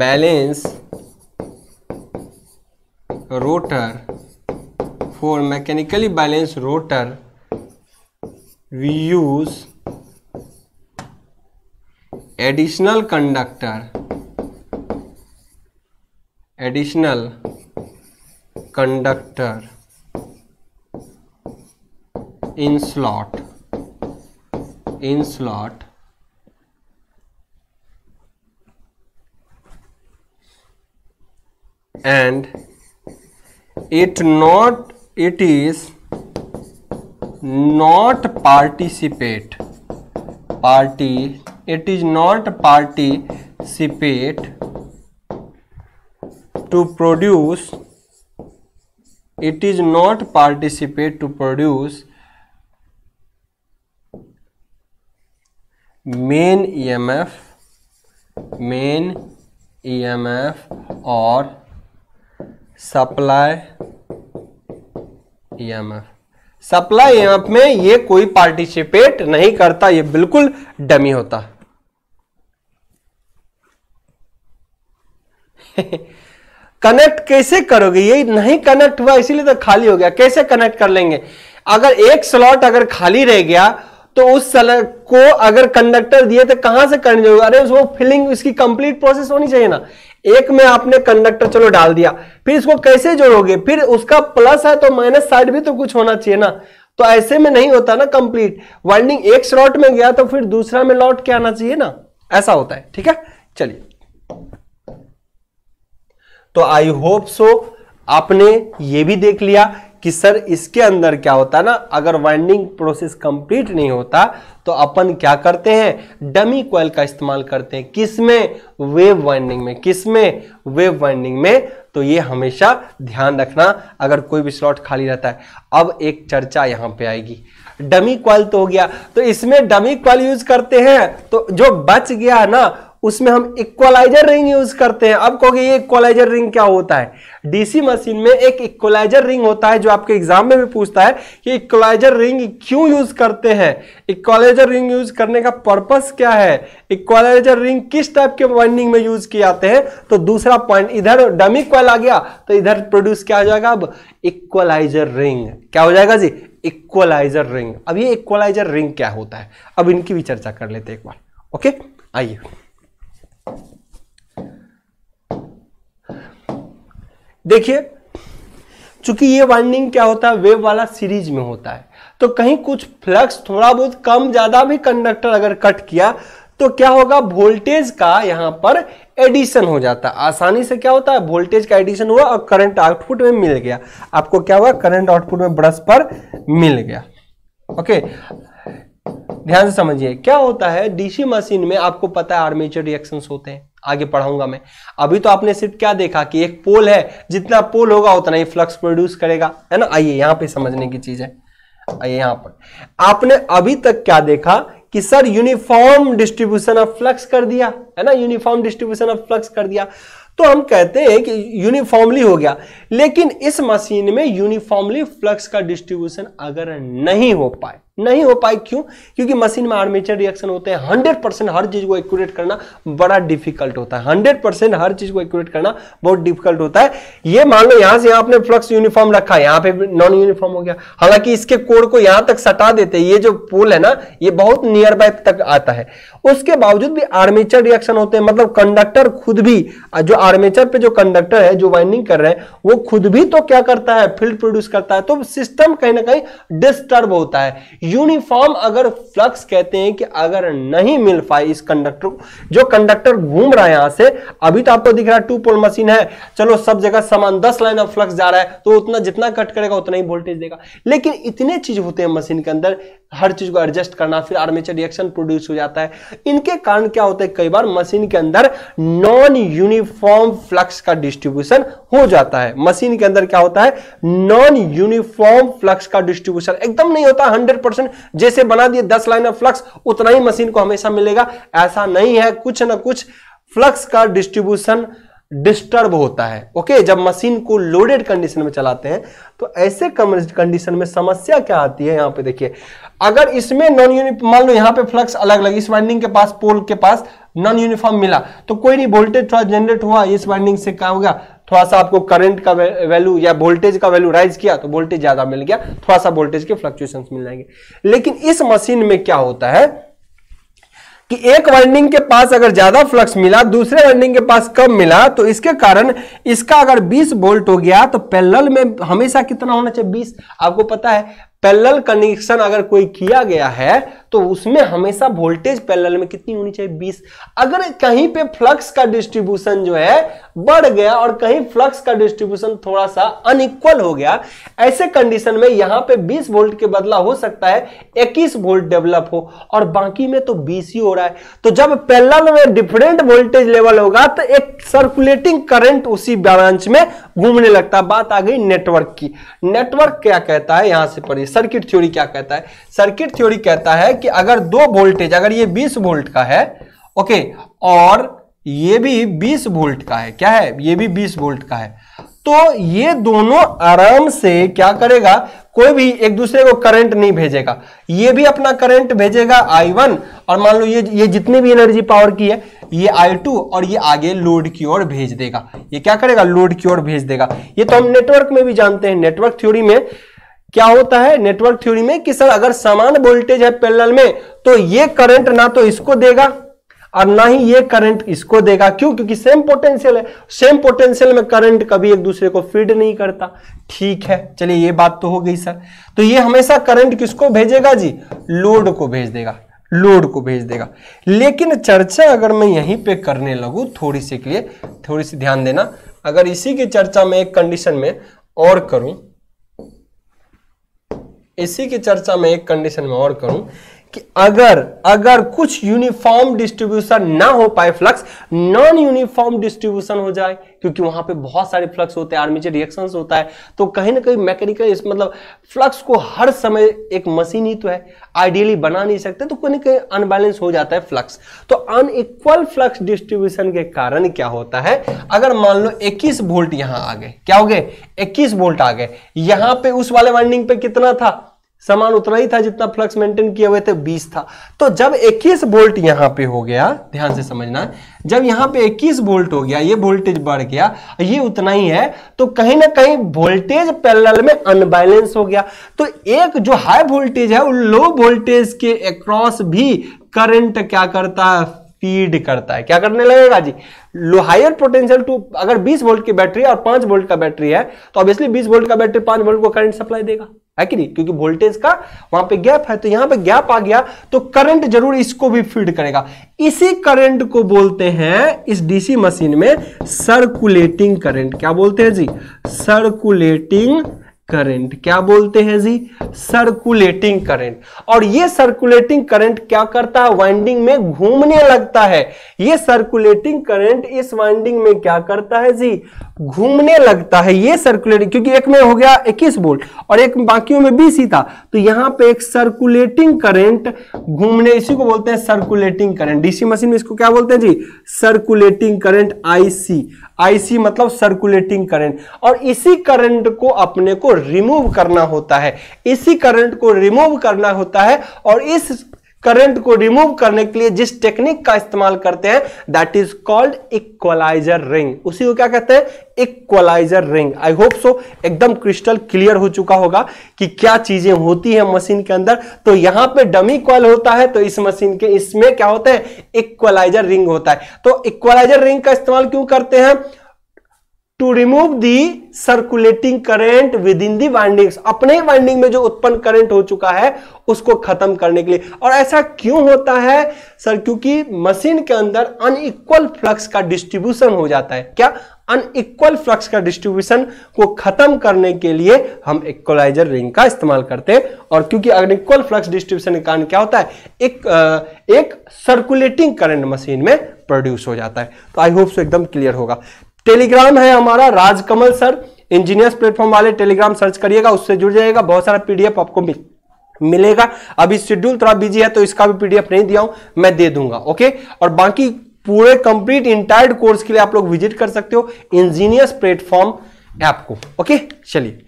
balance rotor for mechanically balance rotor we use additional conductor additional conductor in slot in slot and it not it is not participate party it is not participate to produce it is not participate to produce main emf main emf or supply emf supply EMF में ये कोई participate नहीं करता ये बिल्कुल dummy होता connect कैसे करोगे ये नहीं कनेक्ट हुआ इसीलिए तो खाली हो गया कैसे कनेक्ट कर लेंगे अगर एक स्लॉट अगर खाली रह गया तो उस सलट को अगर कंडक्टर दिए तो कहां से करने जाओगे अरे वो फिलिंग उसकी कंप्लीट प्रोसेस होनी चाहिए ना एक में आपने कंडक्टर चलो डाल दिया फिर इसको कैसे जोड़ोगे फिर उसका प्लस है तो माइनस साइड भी तो कुछ होना चाहिए ना तो ऐसे में नहीं होता ना कंप्लीट वाइंडिंग एक स्लॉट में गया तो फिर दूसरा में लौट के आना चाहिए ना ऐसा होता है ठीक है चलिए तो आई होप सो आपने ये भी देख लिया कि सर इसके अंदर क्या होता ना अगर वाइंडिंग प्रोसेस कंप्लीट नहीं होता तो अपन क्या करते हैं डमी कॉयल का इस्तेमाल करते हैं किस में वेव वाइंडिंग में किस में वेव वाइंडिंग में तो ये हमेशा ध्यान रखना अगर कोई भी स्लॉट खाली रहता है अब एक चर्चा यहां पे आएगी डमी कॉयल तो हो गया तो इसमें डमी कॉयल यूज करते हैं तो जो बच गया ना उसमें हम इक्वलाइजर रिंग यूज करते हैं अब कहोगे ये इक्वलाइजर रिंग क्या होता है डीसी मशीन में एक इक्वलाइजर रिंग होता है जो आपके एग्जाम में भी पूछता है कि इक्वलाइजर रिंग क्यों यूज करते हैं इक्वलाइजर रिंग यूज करने का पर्पस क्या है इक्वलाइजर रिंग किस टाइप के वाइंडिंग में यूज किए जाते हैं तो दूसरा पॉइंट इधर डमी क्वाल आ गया तो इधर प्रोड्यूस क्या हो जाएगा अब इक्वलाइजर रिंग क्या हो जाएगा जी इक्वलाइजर रिंग अब ये इक्वलाइजर रिंग क्या होता है अब इनकी भी चर्चा कर लेते हैं एक बार ओके आइए देखिए चूंकि ये वाइंडिंग क्या होता है वेव वाला सीरीज में होता है तो कहीं कुछ फ्लक्स थोड़ा बहुत कम ज्यादा भी कंडक्टर अगर कट किया तो क्या होगा वोल्टेज का यहां पर एडिशन हो जाता है आसानी से क्या होता है वोल्टेज का एडिशन हुआ और करंट आउटपुट में मिल गया आपको क्या हुआ करंट आउटपुट में ब्रश पर मिल गया ओके ध्यान से समझिए क्या होता है डीसी मशीन में आपको पता है आर्मेचर रिएक्शंस होते हैं आगे पढ़ाऊंगा मैं अभी तो आपने सिर्फ क्या देखा कि एक पोल है जितना पोल होगा उतना ही फ्लक्स प्रोड्यूस करेगा है ना आइए यहां पे समझने की चीज है आइए यहां पर आपने अभी तक क्या देखा कि sir uniform distribution of flux कर दिया है ना यूनिफॉर्म डिस्ट्रीब्यूशन ऑफ फ्लक्स कर दिया तो हम कहते हैं कि यूनिफॉर्मली हो गया लेकिन इस मशीन में यूनिफॉर्मली फ्लक्स का डिस्ट्रीब्यूशन अगर नहीं हो पाए नहीं हो पाई क्यों क्योंकि मशीन में आर्मेचर रिएक्शन होते हैं हंड्रेड परसेंट हर चीज को एक्यूरेट करना बड़ा डिफिकल्ट होता है हंड्रेड परसेंट हर चीज को एक्यूरेट करना बहुत डिफिकल्ट होता है ये मान लो यहां से यहां आपने फ्लक्स यूनिफॉर्म रखा यहां पे नॉन यूनिफॉर्म हो गया हालांकि इसके कोड को यहां तक सटा देते ये जो पोल है ना ये बहुत नियर बाय तक आता है उसके बावजूद भी आर्मेचर रिएक्शन होते हैं मतलब कंडक्टर खुद भी जो आर्मेचर पे जो कंडक्टर है जो वाइंडिंग कर रहे हैं वो खुद भी तो क्या करता है फील्ड प्रोड्यूस करता है तो सिस्टम कहीं ना कहीं डिस्टर्ब होता है यूनिफॉर्म अगर फ्लक्स कहते हैं कि अगर नहीं मिल पाए इस कंडक्टर को जो कंडक्टर घूम रहा है यहां से अभी तो आपको दिख रहा है टू पोल मशीन है चलो सब जगह समान दस लाइन ऑफ फ्लक्स जा रहा है तो उतना जितना कट करेगा उतना ही वोल्टेज देगा लेकिन इतने चीज होते हैं मशीन के अंदर हर चीज को एडजस्ट करना फिर आर्मेचर रिएक्शन प्रोड्यूस हो जाता है इनके कारण क्या होता है कई बार मशीन के अंदर नॉन यूनिफॉर्म फ्लक्स का डिस्ट्रीब्यूशन हो जाता है मशीन के अंदर क्या होता है नॉन यूनिफॉर्म फ्लक्स का डिस्ट्रीब्यूशन एकदम नहीं होता हंड्रेड क्वेश्चन जैसे बना दिए दस लाइन ऑफ फ्लक्स उतना ही मशीन को हमेशा मिलेगा ऐसा नहीं है कुछ ना कुछ फ्लक्स का डिस्ट्रीब्यूशन डिस्टर्ब होता है ओके जब मशीन को लोडेड कंडीशन में चलाते हैं तो ऐसे कंडीशन में समस्या क्या आती है यहां पे देखिए अगर इसमें नॉन यूनिफॉर्म मान लो यहां पे फ्लक्स अलग अलग इस वाइंडिंग के पास पोल के पास नॉन यूनिफॉर्म मिला तो कोई नहीं वोल्टेज थोड़ा जनरेट हुआ इस वाइंडिंग से क्या होगा थोड़ा सा आपको करंट का वैल्यू या वोल्टेज का वैल्यू राइज किया तो वोल्टेज ज्यादा मिल गया थोड़ा सा वोल्टेज के फ्लक्चुएशन मिल जाएंगे लेकिन इस मशीन में क्या होता है कि एक वाइंडिंग के पास अगर ज्यादा फ्लक्स मिला दूसरे वाइंडिंग के पास कम मिला तो इसके कारण इसका अगर 20 वोल्ट हो गया तो पैरेलल में हमेशा कितना होना चाहिए 20 आपको पता है पैरेलल कनेक्शन अगर कोई किया गया है तो उसमें हमेशा वोल्टेज पैरेलल में कितनी होनी चाहिए 20 अगर कहीं पे फ्लक्स का डिस्ट्रीब्यूशन जो है बढ़ गया और कहीं फ्लक्स का डिस्ट्रीब्यूशन थोड़ा सा अनइक्वल हो गया ऐसे कंडीशन में यहां पे 20 वोल्ट के बदला हो सकता है 21 वोल्ट डेवलप हो और बाकी में तो बीस ही हो रहा है तो जब पैरल में डिफरेंट वोल्टेज लेवल होगा तो एक सर्कुलेटिंग करंट उसी ब्रांच में घूमने लगता बात आ गई नेटवर्क की नेटवर्क क्या कहता है यहां से परिस सर्किट थ्योरी क्या कहता है सर्किट थ्योरी कहता है कि अगर दो वोल्टेज अगर ये 20 वोल्ट का है ओके और ये भी 20 वोल्ट का है क्या है ये भी 20 वोल्ट का है तो ये दोनों आराम से क्या करेगा कोई भी एक दूसरे को करंट नहीं भेजेगा ये भी अपना करंट भेजेगा आई वन और मान लो ये ये जितनी भी एनर्जी पावर की है ये आई टू और ये आगे लोड की ओर भेज देगा ये क्या करेगा लोड की ओर भेज देगा ये तो हम नेटवर्क में भी जानते हैं नेटवर्क थ्योरी में क्या होता है नेटवर्क थ्योरी में कि सर अगर समान वोल्टेज है पैरेलल में तो ये करंट ना तो इसको देगा और ना ही ये करंट इसको देगा क्यों क्योंकि सेम पोटेंशियल है सेम पोटेंशियल में करंट कभी एक दूसरे को फीड नहीं करता ठीक है चलिए ये बात तो हो गई सर तो ये हमेशा करंट किसको भेजेगा जी लोड को भेज देगा लोड को भेज देगा लेकिन चर्चा अगर मैं यहीं पे करने लगू थोड़ी सी के लिए थोड़ी सी ध्यान देना अगर इसी की चर्चा में एक कंडीशन में और करूं इसी की चर्चा मैं एक कंडीशन में और करूं कि अगर अगर कुछ यूनिफॉर्म डिस्ट्रीब्यूशन ना हो पाए फ्लक्स नॉन यूनिफॉर्म डिस्ट्रीब्यूशन हो जाए क्योंकि वहां पे बहुत सारे फ्लक्स होते हैं आर्मीचर रिएक्शंस होता है तो कहीं ना कहीं मैकेनिकल इस मतलब फ्लक्स को हर समय एक मशीन ही तो है आइडियली बना नहीं सकते तो कहीं ना कहीं अनबैलेंस हो जाता है फ्लक्स तो अनइक्वल फ्लक्स डिस्ट्रीब्यूशन के कारण क्या होता है अगर मान लो इक्कीस वोल्ट यहां आ गए क्या हो गए इक्कीस वोल्ट आ गए यहां पे उस वाले वाइंडिंग पे कितना था समान उतना ही था जितना फ्लक्स मेंटेन किए हुए थे 20 था तो जब 21 वोल्ट यहाँ पे हो गया ध्यान से समझना जब यहाँ पे 21 वोल्ट हो गया ये वोल्टेज बढ़ गया ये उतना ही है तो कहीं ना कहीं वोल्टेज पैरेलल में अनबैलेंस हो गया तो एक जो हाई वोल्टेज है उन लो वोल्टेज के अक्रॉस भी करंट क्या करता है फीड करता है क्या करने लगेगा जी लो हायर पोटेंशियल टू अगर 20 वोल्ट की बैटरी और 5 वोल्ट का बैटरी है तो ऑब्वियसली 20 वोल्ट का बैटरी 5 वोल्ट को करंट सप्लाई देगा है कि नहीं क्योंकि वोल्टेज का वहां पे गैप है तो यहां पे गैप आ गया तो करंट जरूर इसको भी फीड करेगा इसी करंट को बोलते हैं इस डीसी मशीन में सर्कुलेटिंग करंट क्या बोलते हैं जी सर्कुलेटिंग करंट क्या बोलते हैं जी सर्कुलेटिंग करंट और ये सर्कुलेटिंग करंट क्या करता है वाइंडिंग में घूमने लगता है ये सर्कुलेटिंग करंट इस वाइंडिंग में क्या करता है जी घूमने लगता है ये सर्कुलेटिंग क्योंकि एक में हो गया इक्कीस वोल्ट और एक बाकियों में बीस ही था तो यहां पे एक सर्कुलेटिंग करंट घूमने इसी को बोलते हैं सर्कुलेटिंग करंट डीसी मशीन में इसको क्या बोलते हैं जी सर्कुलेटिंग करंट आईसी आईसी मतलब सर्कुलेटिंग करंट और इसी करंट को अपने को रिमूव करना होता है इसी करंट को रिमूव करना होता है और इस करंट को रिमूव करने के लिए जिस टेक्निक का इस्तेमाल करते हैं that is called equalizer ring उसी को क्या कहते हैं equalizer ring I hope so एकदम क्रिस्टल क्लियर हो चुका होगा कि क्या चीजें होती है मशीन के अंदर तो यहां पे डमी कॉल होता है तो इस मशीन के इसमें क्या होता है इक्वलाइजर रिंग होता है तो इक्वलाइजर रिंग का इस्तेमाल क्यों करते हैं to remove the circulating current within the winding अपने वाइंडिंग में जो उत्पन्न करंट हो चुका है उसको खत्म करने के लिए और ऐसा क्यों होता है सर क्योंकि मशीन के अंदर अनइक्वल फ्लक्स का डिस्ट्रीब्यूशन हो जाता है क्या अनइक्वल फ्लक्स का डिस्ट्रीब्यूशन को खत्म करने के लिए हम इक्वलाइजर रिंग का इस्तेमाल करते हैं और क्योंकि अनइक्वल फ्लक्स डिस्ट्रीब्यूशन के कारण क्या होता है एक एक सर्कुलेटिंग करंट मशीन में प्रोड्यूस हो जाता है तो आई होप सो एकदम क्लियर होगा टेलीग्राम है हमारा राजकमल सर इंजीनियर्स प्लेटफॉर्म वाले टेलीग्राम सर्च करिएगा उससे जुड़ जाएगा बहुत सारा पीडीएफ आपको मिल मिलेगा अभी शेड्यूल थोड़ा बिजी है तो इसका भी पीडीएफ नहीं दिया हूं मैं दे दूंगा ओके और बाकी पूरे कंप्लीट इंटायर्ड कोर्स के लिए आप लोग विजिट कर सकते हो इंजीनियर्स प्लेटफॉर्म ऐप को ओके चलिए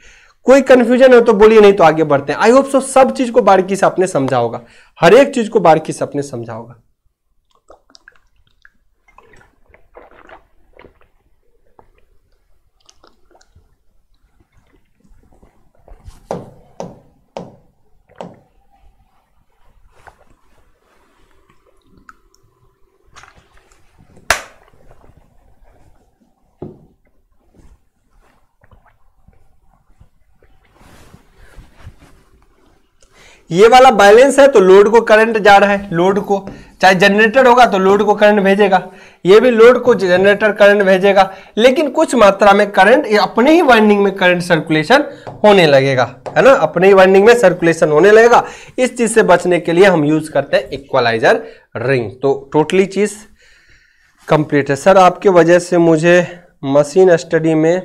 कोई कंफ्यूजन हो तो बोलिए नहीं तो आगे बढ़ते हैं आई होप सो सब चीज को बारीकी से आपने समझा होगा हर एक चीज को बारीकी से आपने समझा होगा ये वाला बैलेंस है तो लोड को करंट जा रहा है लोड को चाहे जनरेटर होगा तो लोड को करंट भेजेगा ये भी लोड को जनरेटर करंट भेजेगा लेकिन कुछ मात्रा में करंट अपने ही वाइंडिंग में करंट सर्कुलेशन होने लगेगा है ना अपने ही वाइंडिंग में सर्कुलेशन होने लगेगा इस चीज से बचने के लिए हम यूज करते हैं इक्वलाइजर रिंग तो टोटली चीज कंप्लीट है सर आपके वजह से मुझे मशीन स्टडी में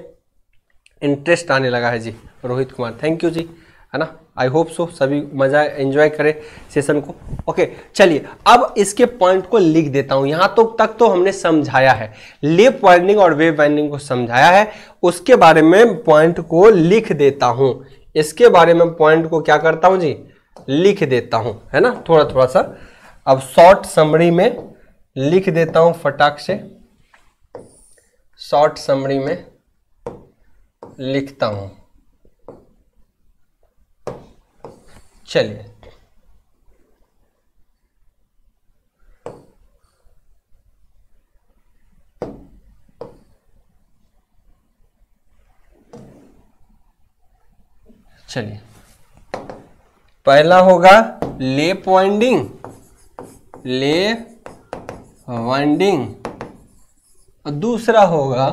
इंटरेस्ट आने लगा है जी रोहित कुमार थैंक यू जी है ना आई होप सो सभी मज़ा एंजॉय करें सेशन को ओके चलिए अब इसके पॉइंट को लिख देता हूं यहां तो तक तो हमने समझाया है लेप वाइंडिंग और वेव वाइंडिंग को समझाया है उसके बारे में पॉइंट को लिख देता हूं इसके बारे में पॉइंट को क्या करता हूं जी लिख देता हूं है ना थोड़ा थोड़ा सा अब शॉर्ट समरी में लिख देता हूं फटाक से शॉर्ट समरी में लिखता हूं चलिए चलिए पहला होगा लेप वाइंडिंग ले वाइंडिंग दूसरा होगा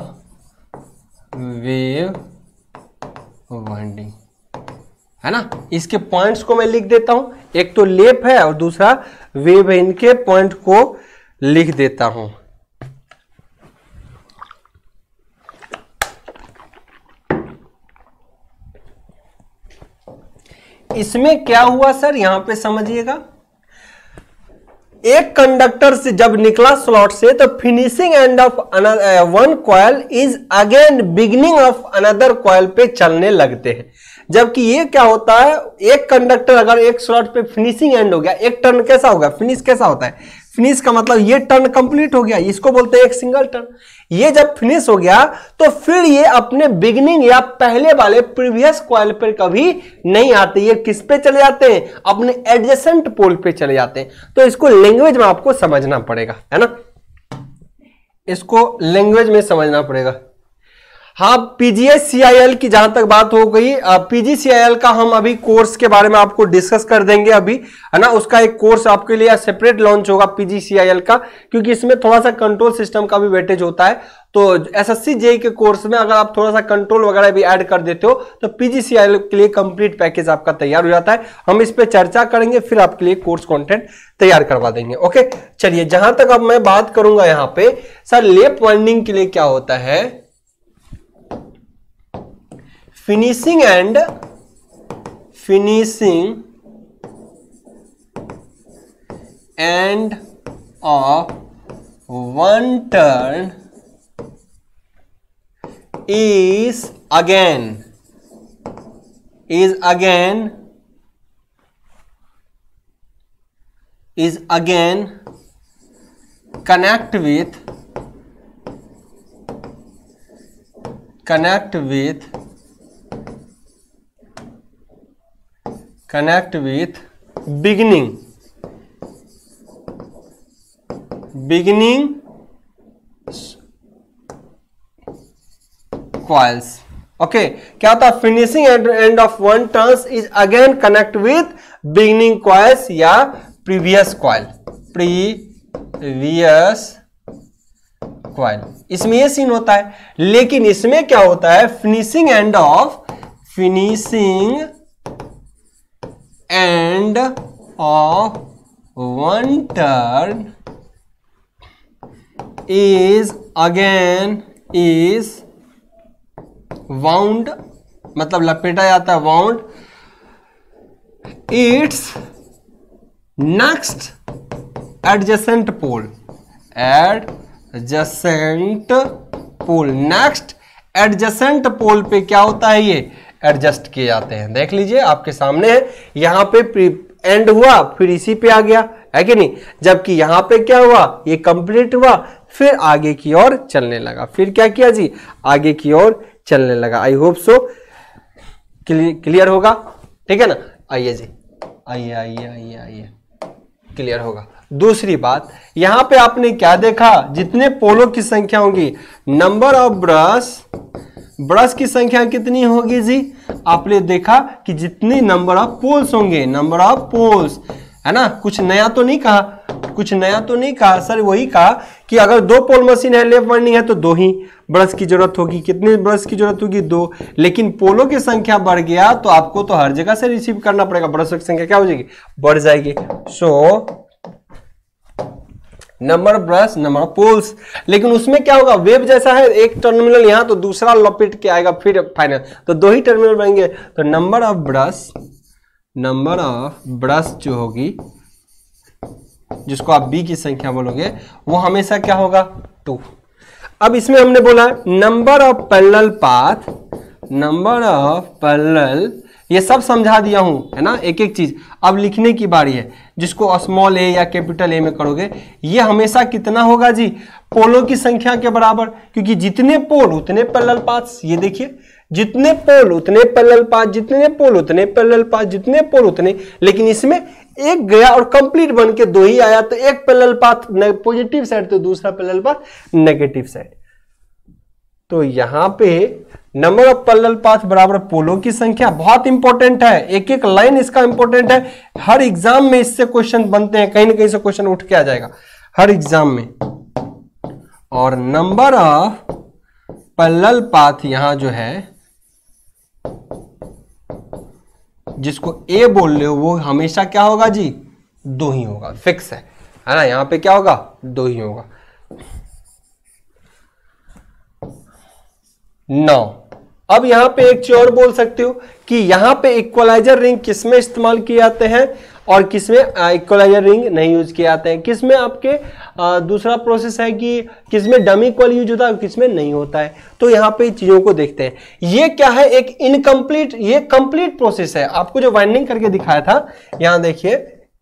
वेव वाइंडिंग है ना इसके पॉइंट्स को मैं लिख देता हूं एक तो लेप है और दूसरा वेब है इनके पॉइंट को लिख देता हूं इसमें क्या हुआ सर यहां पे समझिएगा एक कंडक्टर से जब निकला स्लॉट से तो finishing end of one coil is again beginning of another coil पे चलने लगते हैं जबकि ये क्या होता है एक कंडक्टर अगर एक स्लॉट पे फिनिशिंग एंड हो गया एक टर्न कैसा होगा फिनिश कैसा होता है फिनिश का मतलब ये टर्न कंप्लीट हो गया इसको बोलते हैं एक सिंगल टर्न ये जब फिनिश हो गया तो फिर ये अपने बिगनिंग या पहले वाले प्रीवियस क्वाल पर कभी नहीं आते ये किस पे चले जाते हैं अपने एडजेसेंट पोल पे चले जाते हैं तो इसको लैंग्वेज में आपको समझना पड़ेगा है ना इसको लैंग्वेज में समझना पड़ेगा हाँ पीजीएससीआईएल की जहां तक बात हो गई पीजीसीआईएल का हम अभी कोर्स के बारे में आपको डिस्कस कर देंगे अभी है ना उसका एक कोर्स आपके लिए सेपरेट लॉन्च होगा पीजीसीआईएल का क्योंकि इसमें थोड़ा सा कंट्रोल सिस्टम का भी वेटेज होता है तो एसएससी जेई के कोर्स में अगर आप थोड़ा सा कंट्रोल वगैरह भी ऐड कर देते हो तो पीजीसीआईएल के लिए कंप्लीट पैकेज आपका तैयार हो जाता है हम इस पर चर्चा करेंगे फिर आपके लिए कोर्स कंटेंट तैयार करवा देंगे ओके चलिए जहां तक अब मैं बात करूंगा यहाँ पे सर लेप वर्निंग के लिए क्या होता है finishing and finishing end of one turn is again is again is again connect with connect with connect with beginning beginning coils okay क्या होता है finishing end of one turns is again connect with beginning coils या previous coil previous coil इसमें ये scene होता है लेकिन इसमें क्या होता है finishing end of finishing end of one turn is again is wound मतलब लपेटा जाता है wound its next adjacent pole adjacent pole next adjacent pole पे क्या होता है ये एडजस्ट किए जाते हैं देख लीजिए आपके सामने है यहाँ पे एंड हुआ फिर इसी पे आ गया है कि नहीं जबकि यहाँ पे क्या हुआ ये कंप्लीट हुआ फिर आगे की ओर चलने लगा फिर क्या किया जी आगे की ओर चलने लगा आई होप सो क्लियर होगा ठीक है ना आइए जी आइए आइए आइए आइए क्लियर होगा दूसरी बात यहां पे आपने क्या देखा जितने पोलों की संख्या होगी नंबर ऑफ ब्रश ब्रश की संख्या कितनी होगी जी आपने देखा कि जितने नंबर ऑफ पोल्स होंगे नंबर ऑफ पोल्स है ना कुछ नया तो नहीं कहा कुछ नया तो नहीं कहा सर वही कहा कि अगर दो पोल मशीन है लेफ्ट वर्निंग है तो दो ही ब्रश की जरूरत होगी कितने ब्रश की जरूरत होगी दो लेकिन पोलों की संख्या बढ़ गया तो आपको तो हर जगह से रिसीव करना पड़ेगा ब्रशों की संख्या क्या हो जाएगी बढ़ जाएगी so so, number brush number poles लेकिन उसमें क्या होगा वेब जैसा है एक टर्मिनल यहां तो दूसरा लपेट के आएगा फिर फाइनल तो दो ही टर्मिनल बनेंगे तो number of brush number of brush जो होगी जिसको आप बी की संख्या बोलोगे वो हमेशा क्या होगा टू अब इसमें हमने बोला number of parallel path number of parallel ये सब समझा दिया हूं है ना एक एक चीज़ अब लिखने की बारी है जिसको स्मॉल ए या कैपिटल ए में करोगे ये हमेशा कितना होगा जी पोलों की संख्या के बराबर क्योंकि जितने पोल उतने पैरेलल पाथ्स ये देखिए जितने पोल उतने पैरेलल पाथ जितने पोल उतने पैरेलल पाथ जितने पोल उतने लेकिन इसमें एक गया और कंप्लीट बन के दो ही आया तो एक पैरेलल पाथ पॉजिटिव साइड तो दूसरा पैरेलल पाथ नेगेटिव साइड तो यहां पे नंबर ऑफ पैरेलल पाथ बराबर पोलो की संख्या बहुत इंपॉर्टेंट है एक एक लाइन इसका इंपॉर्टेंट है हर एग्जाम में इससे क्वेश्चन बनते हैं कहीं ना कहीं से क्वेश्चन उठ के आ जाएगा हर एग्जाम में और नंबर ऑफ पैरेलल पाथ यहां जो है जिसको ए बोल रहे हो वो हमेशा क्या होगा जी दो ही होगा फिक्स है है ना यहां पे क्या होगा दो ही होगा नौ अब यहां पे एक चीज और बोल सकते हो कि यहां पे इक्वलाइजर रिंग किसमें इस्तेमाल किए जाते हैं और किसमें इक्वलाइजर रिंग नहीं यूज किए जाते हैं किसमें आपके आ, दूसरा प्रोसेस है कि किसमें डमी इक्वल यूज होता है और किसमें नहीं होता है तो यहां पे चीजों को देखते हैं ये क्या है एक इनकम्प्लीट ये कंप्लीट प्रोसेस है आपको जो वाइंडिंग करके दिखाया था यहां देखिए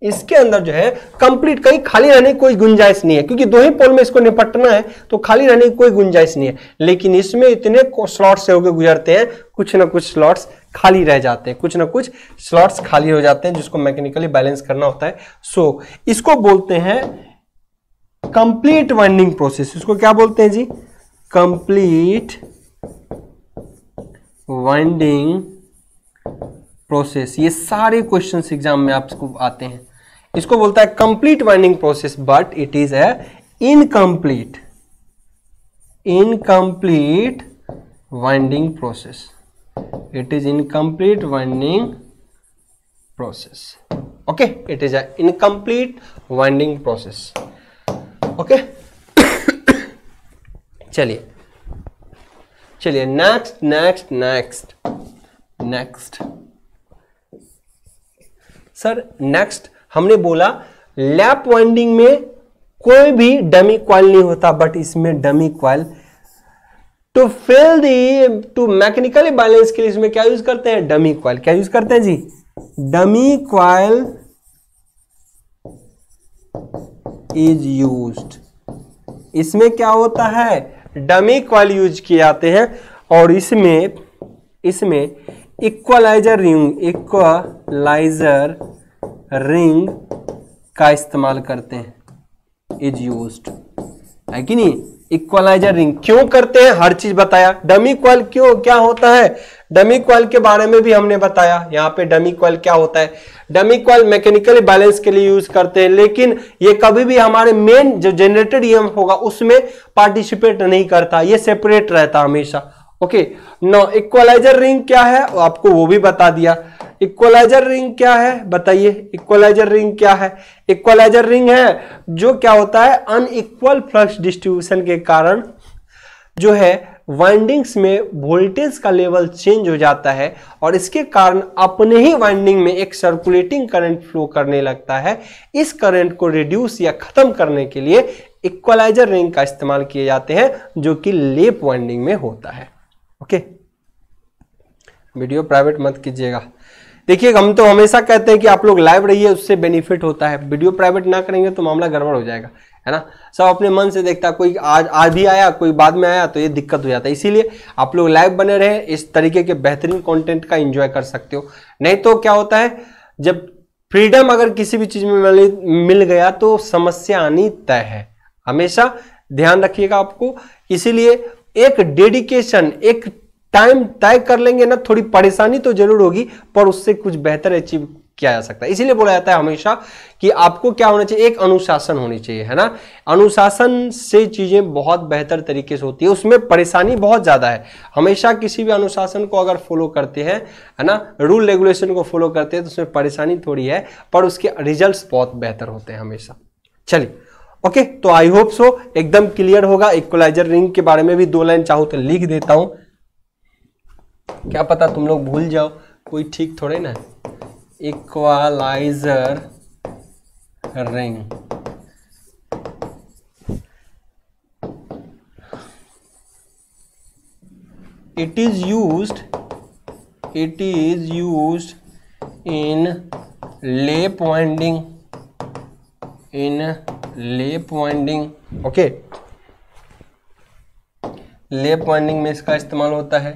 इसके अंदर जो है कंप्लीट कहीं खाली रहने की कोई गुंजाइश नहीं है क्योंकि दो ही पोल में इसको निपटना है तो खाली रहने की कोई गुंजाइश नहीं है लेकिन इसमें इतने स्लॉट्स से होकर गुजरते हैं कुछ ना कुछ स्लॉट्स खाली रह जाते हैं कुछ ना कुछ स्लॉट्स खाली हो जाते हैं जिसको मैकेनिकली बैलेंस करना होता है सो so, इसको बोलते हैं कंप्लीट वाइंडिंग प्रोसेस इसको क्या बोलते हैं जी कंप्लीट वाइंडिंग प्रोसेस ये सारे क्वेश्चन एग्जाम में आपको आते हैं इसको बोलता है complete winding process but it is a incomplete incomplete winding process it is incomplete winding process okay it is a incomplete winding process okay चलिए चलिए next next next next sir next हमने बोला लैप वाइंडिंग में कोई भी dummy coil नहीं होता but इसमें dummy coil to fill the to mechanically balance के लिए इसमें क्या यूज करते हैं डमी क्वाइल क्या यूज करते हैं जी डमी क्वाइल इज यूज इसमें क्या होता है डमी क्वाइल यूज किए जाते हैं और इसमें इसमें इक्वलाइजर रिंग इक्वलाइजर रिंग का इस्तेमाल करते हैं इज यूज है कि नहीं इक्वलाइजर रिंग क्यों करते हैं हर चीज बताया डमी क्वाल क्यों क्या होता है डमी क्वाल के बारे में भी हमने बताया यहाँ पे डमी क्वाल क्या होता है डमी क्वाल मैकेनिकली बैलेंस के लिए यूज करते हैं लेकिन ये कभी भी हमारे मेन जो जनरेटेड ईएम होगा उसमें पार्टिसिपेट नहीं करता ये सेपरेट रहता हमेशा ओके नो इक्वलाइजर रिंग क्या है आपको वो भी बता दिया इक्वलाइजर रिंग क्या है बताइए इक्वलाइजर रिंग क्या है इक्वलाइजर रिंग है जो क्या होता है अनइक्वल फ्लक्स डिस्ट्रीब्यूशन के कारण जो है वाइंडिंग्स में वोल्टेज का लेवल चेंज हो जाता है और इसके कारण अपने ही वाइंडिंग में एक सर्कुलेटिंग करंट फ्लो करने लगता है इस करंट को रिड्यूस या खत्म करने के लिए इक्वलाइजर रिंग का इस्तेमाल किए जाते हैं जो कि लेप वाइंडिंग में होता है ओके वीडियो प्राइवेट मत कीजिएगा देखिए हम तो हमेशा कहते हैं कि आप लोग लाइव रहिए उससे बेनिफिट होता है वीडियो प्राइवेट ना करेंगे तो मामला गड़बड़ हो जाएगा है ना सब अपने मन से देखता कोई आज आज ही आया कोई बाद में आया तो ये दिक्कत हो जाता है इसीलिए आप लोग लाइव बने रहे इस तरीके के बेहतरीन कंटेंट का एंजॉय कर सकते हो नहीं तो क्या होता है जब फ्रीडम अगर किसी भी चीज़ में मिल गया तो समस्या आनी तय है हमेशा ध्यान रखिएगा आपको इसीलिए एक डेडिकेशन एक टाइम तय कर लेंगे ना थोड़ी परेशानी तो जरूर होगी पर उससे कुछ बेहतर अचीव किया जा सकता है इसीलिए बोला जाता है हमेशा कि आपको क्या होना चाहिए एक अनुशासन होनी चाहिए है ना अनुशासन से चीज़ें बहुत बेहतर तरीके से होती है उसमें परेशानी बहुत ज़्यादा है हमेशा किसी भी अनुशासन को अगर फॉलो करते हैं है ना रूल रेगुलेशन को फॉलो करते हैं तो उसमें परेशानी थोड़ी है पर उसके रिजल्ट बहुत बेहतर होते हैं हमेशा चलिए ओके तो आई होप सो एकदम क्लियर होगा इक्वलाइजर रिंग के बारे में भी दो लाइन चाहो तो लिख देता हूं क्या पता तुम लोग भूल जाओ कोई ठीक थोड़े ना equalizer ring it is used it is used in lap winding in lap winding okay लेप वाइंडिंग में इसका इस्तेमाल होता है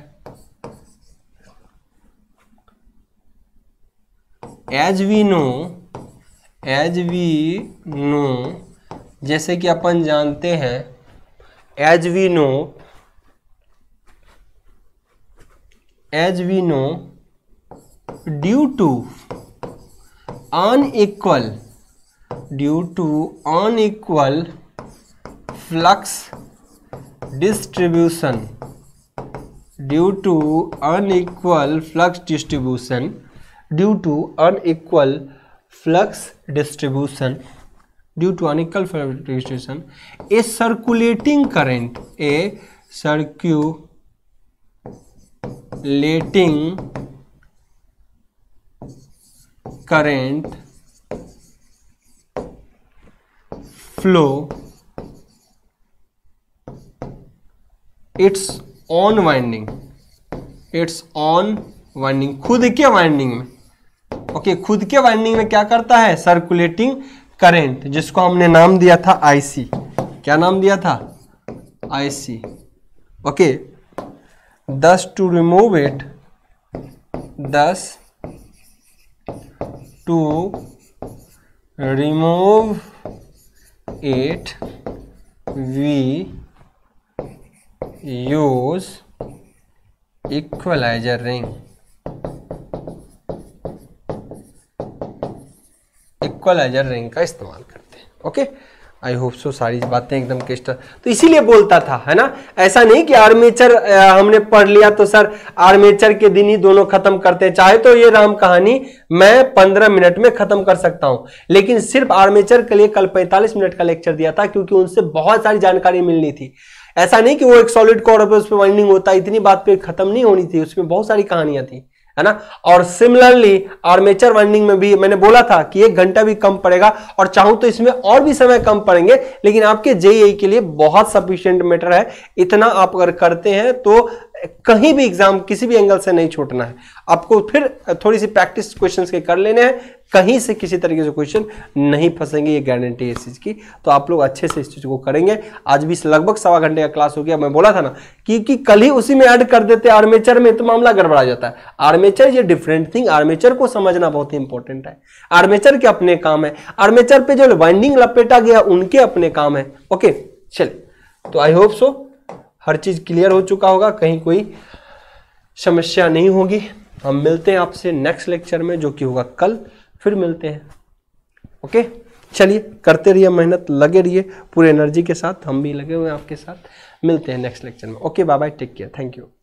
as we know as we know जैसे कि अपन जानते हैं as we know as we know due to unequal due to unequal flux distribution due to unequal flux distribution due to unequal flux distribution due to unequal flux distribution a circulating current a circulating current flow its own winding its own winding खुद के winding में okay okay, खुद के winding में क्या करता है circulating current जिसको हमने नाम दिया था आईसी क्या नाम दिया था IC okay thus to remove it thus to remove it we use equalizer ring equalizer ring का इस्तेमाल करते हैं ओके आई होप सो सारी बातें एकदम केस्ट तो इसीलिए बोलता था है ना ऐसा नहीं कि आर्मेचर हमने पढ़ लिया तो सर आर्मेचर के दिन ही दोनों खत्म करते हैं चाहे तो ये राम कहानी मैं पंद्रह मिनट में खत्म कर सकता हूँ लेकिन सिर्फ आर्मेचर के लिए कल पैंतालीस मिनट का लेक्चर दिया था क्योंकि उनसे बहुत सारी जानकारी मिलनी थी ऐसा नहीं कि वो एक सॉलिड कॉर्ड पर उसमें वाइंडिंग होता इतनी बात पे खत्म नहीं होनी थी उसमें बहुत सारी कहानियां थी है ना और सिमिलरली आर्मेचर वाइंडिंग में भी मैंने बोला था कि एक घंटा भी कम पड़ेगा और चाहूं तो इसमें और भी समय कम पड़ेंगे लेकिन आपके जेई e के लिए बहुत सफिशियंट मैटर है इतना आप अगर करते हैं तो कहीं भी एग्जाम किसी भी एंगल से नहीं छोड़ना है आपको फिर थोड़ी सी प्रैक्टिस क्वेश्चंस के कर लेने हैं कहीं से किसी तरीके से क्वेश्चन नहीं फंसेंगे ये गारंटी है इस चीज़ की तो आप लोग अच्छे से इस चीज़ को करेंगे आज भी लगभग सवा घंटे का क्लास हो गया मैं बोला था ना कि, कि कल ही उसी में ऐड कर देते आर्मेचर में तो मामला गड़बड़ा जाता है आर्मेचर ये डिफरेंट थिंग आर्मेचर को समझना बहुत ही इंपॉर्टेंट है आर्मेचर के अपने काम है आर्मेचर पर जो वाइंडिंग लपेटा गया उनके अपने काम है ओके चलिए तो आई होप सो हर चीज़ क्लियर हो चुका होगा कहीं कोई समस्या नहीं होगी हम मिलते हैं आपसे नेक्स्ट लेक्चर में जो कि होगा कल फिर मिलते हैं ओके चलिए करते रहिए मेहनत लगे रहिए पूरे एनर्जी के साथ हम भी लगे हुए हैं आपके साथ मिलते हैं नेक्स्ट लेक्चर में okay bye bye take care thank you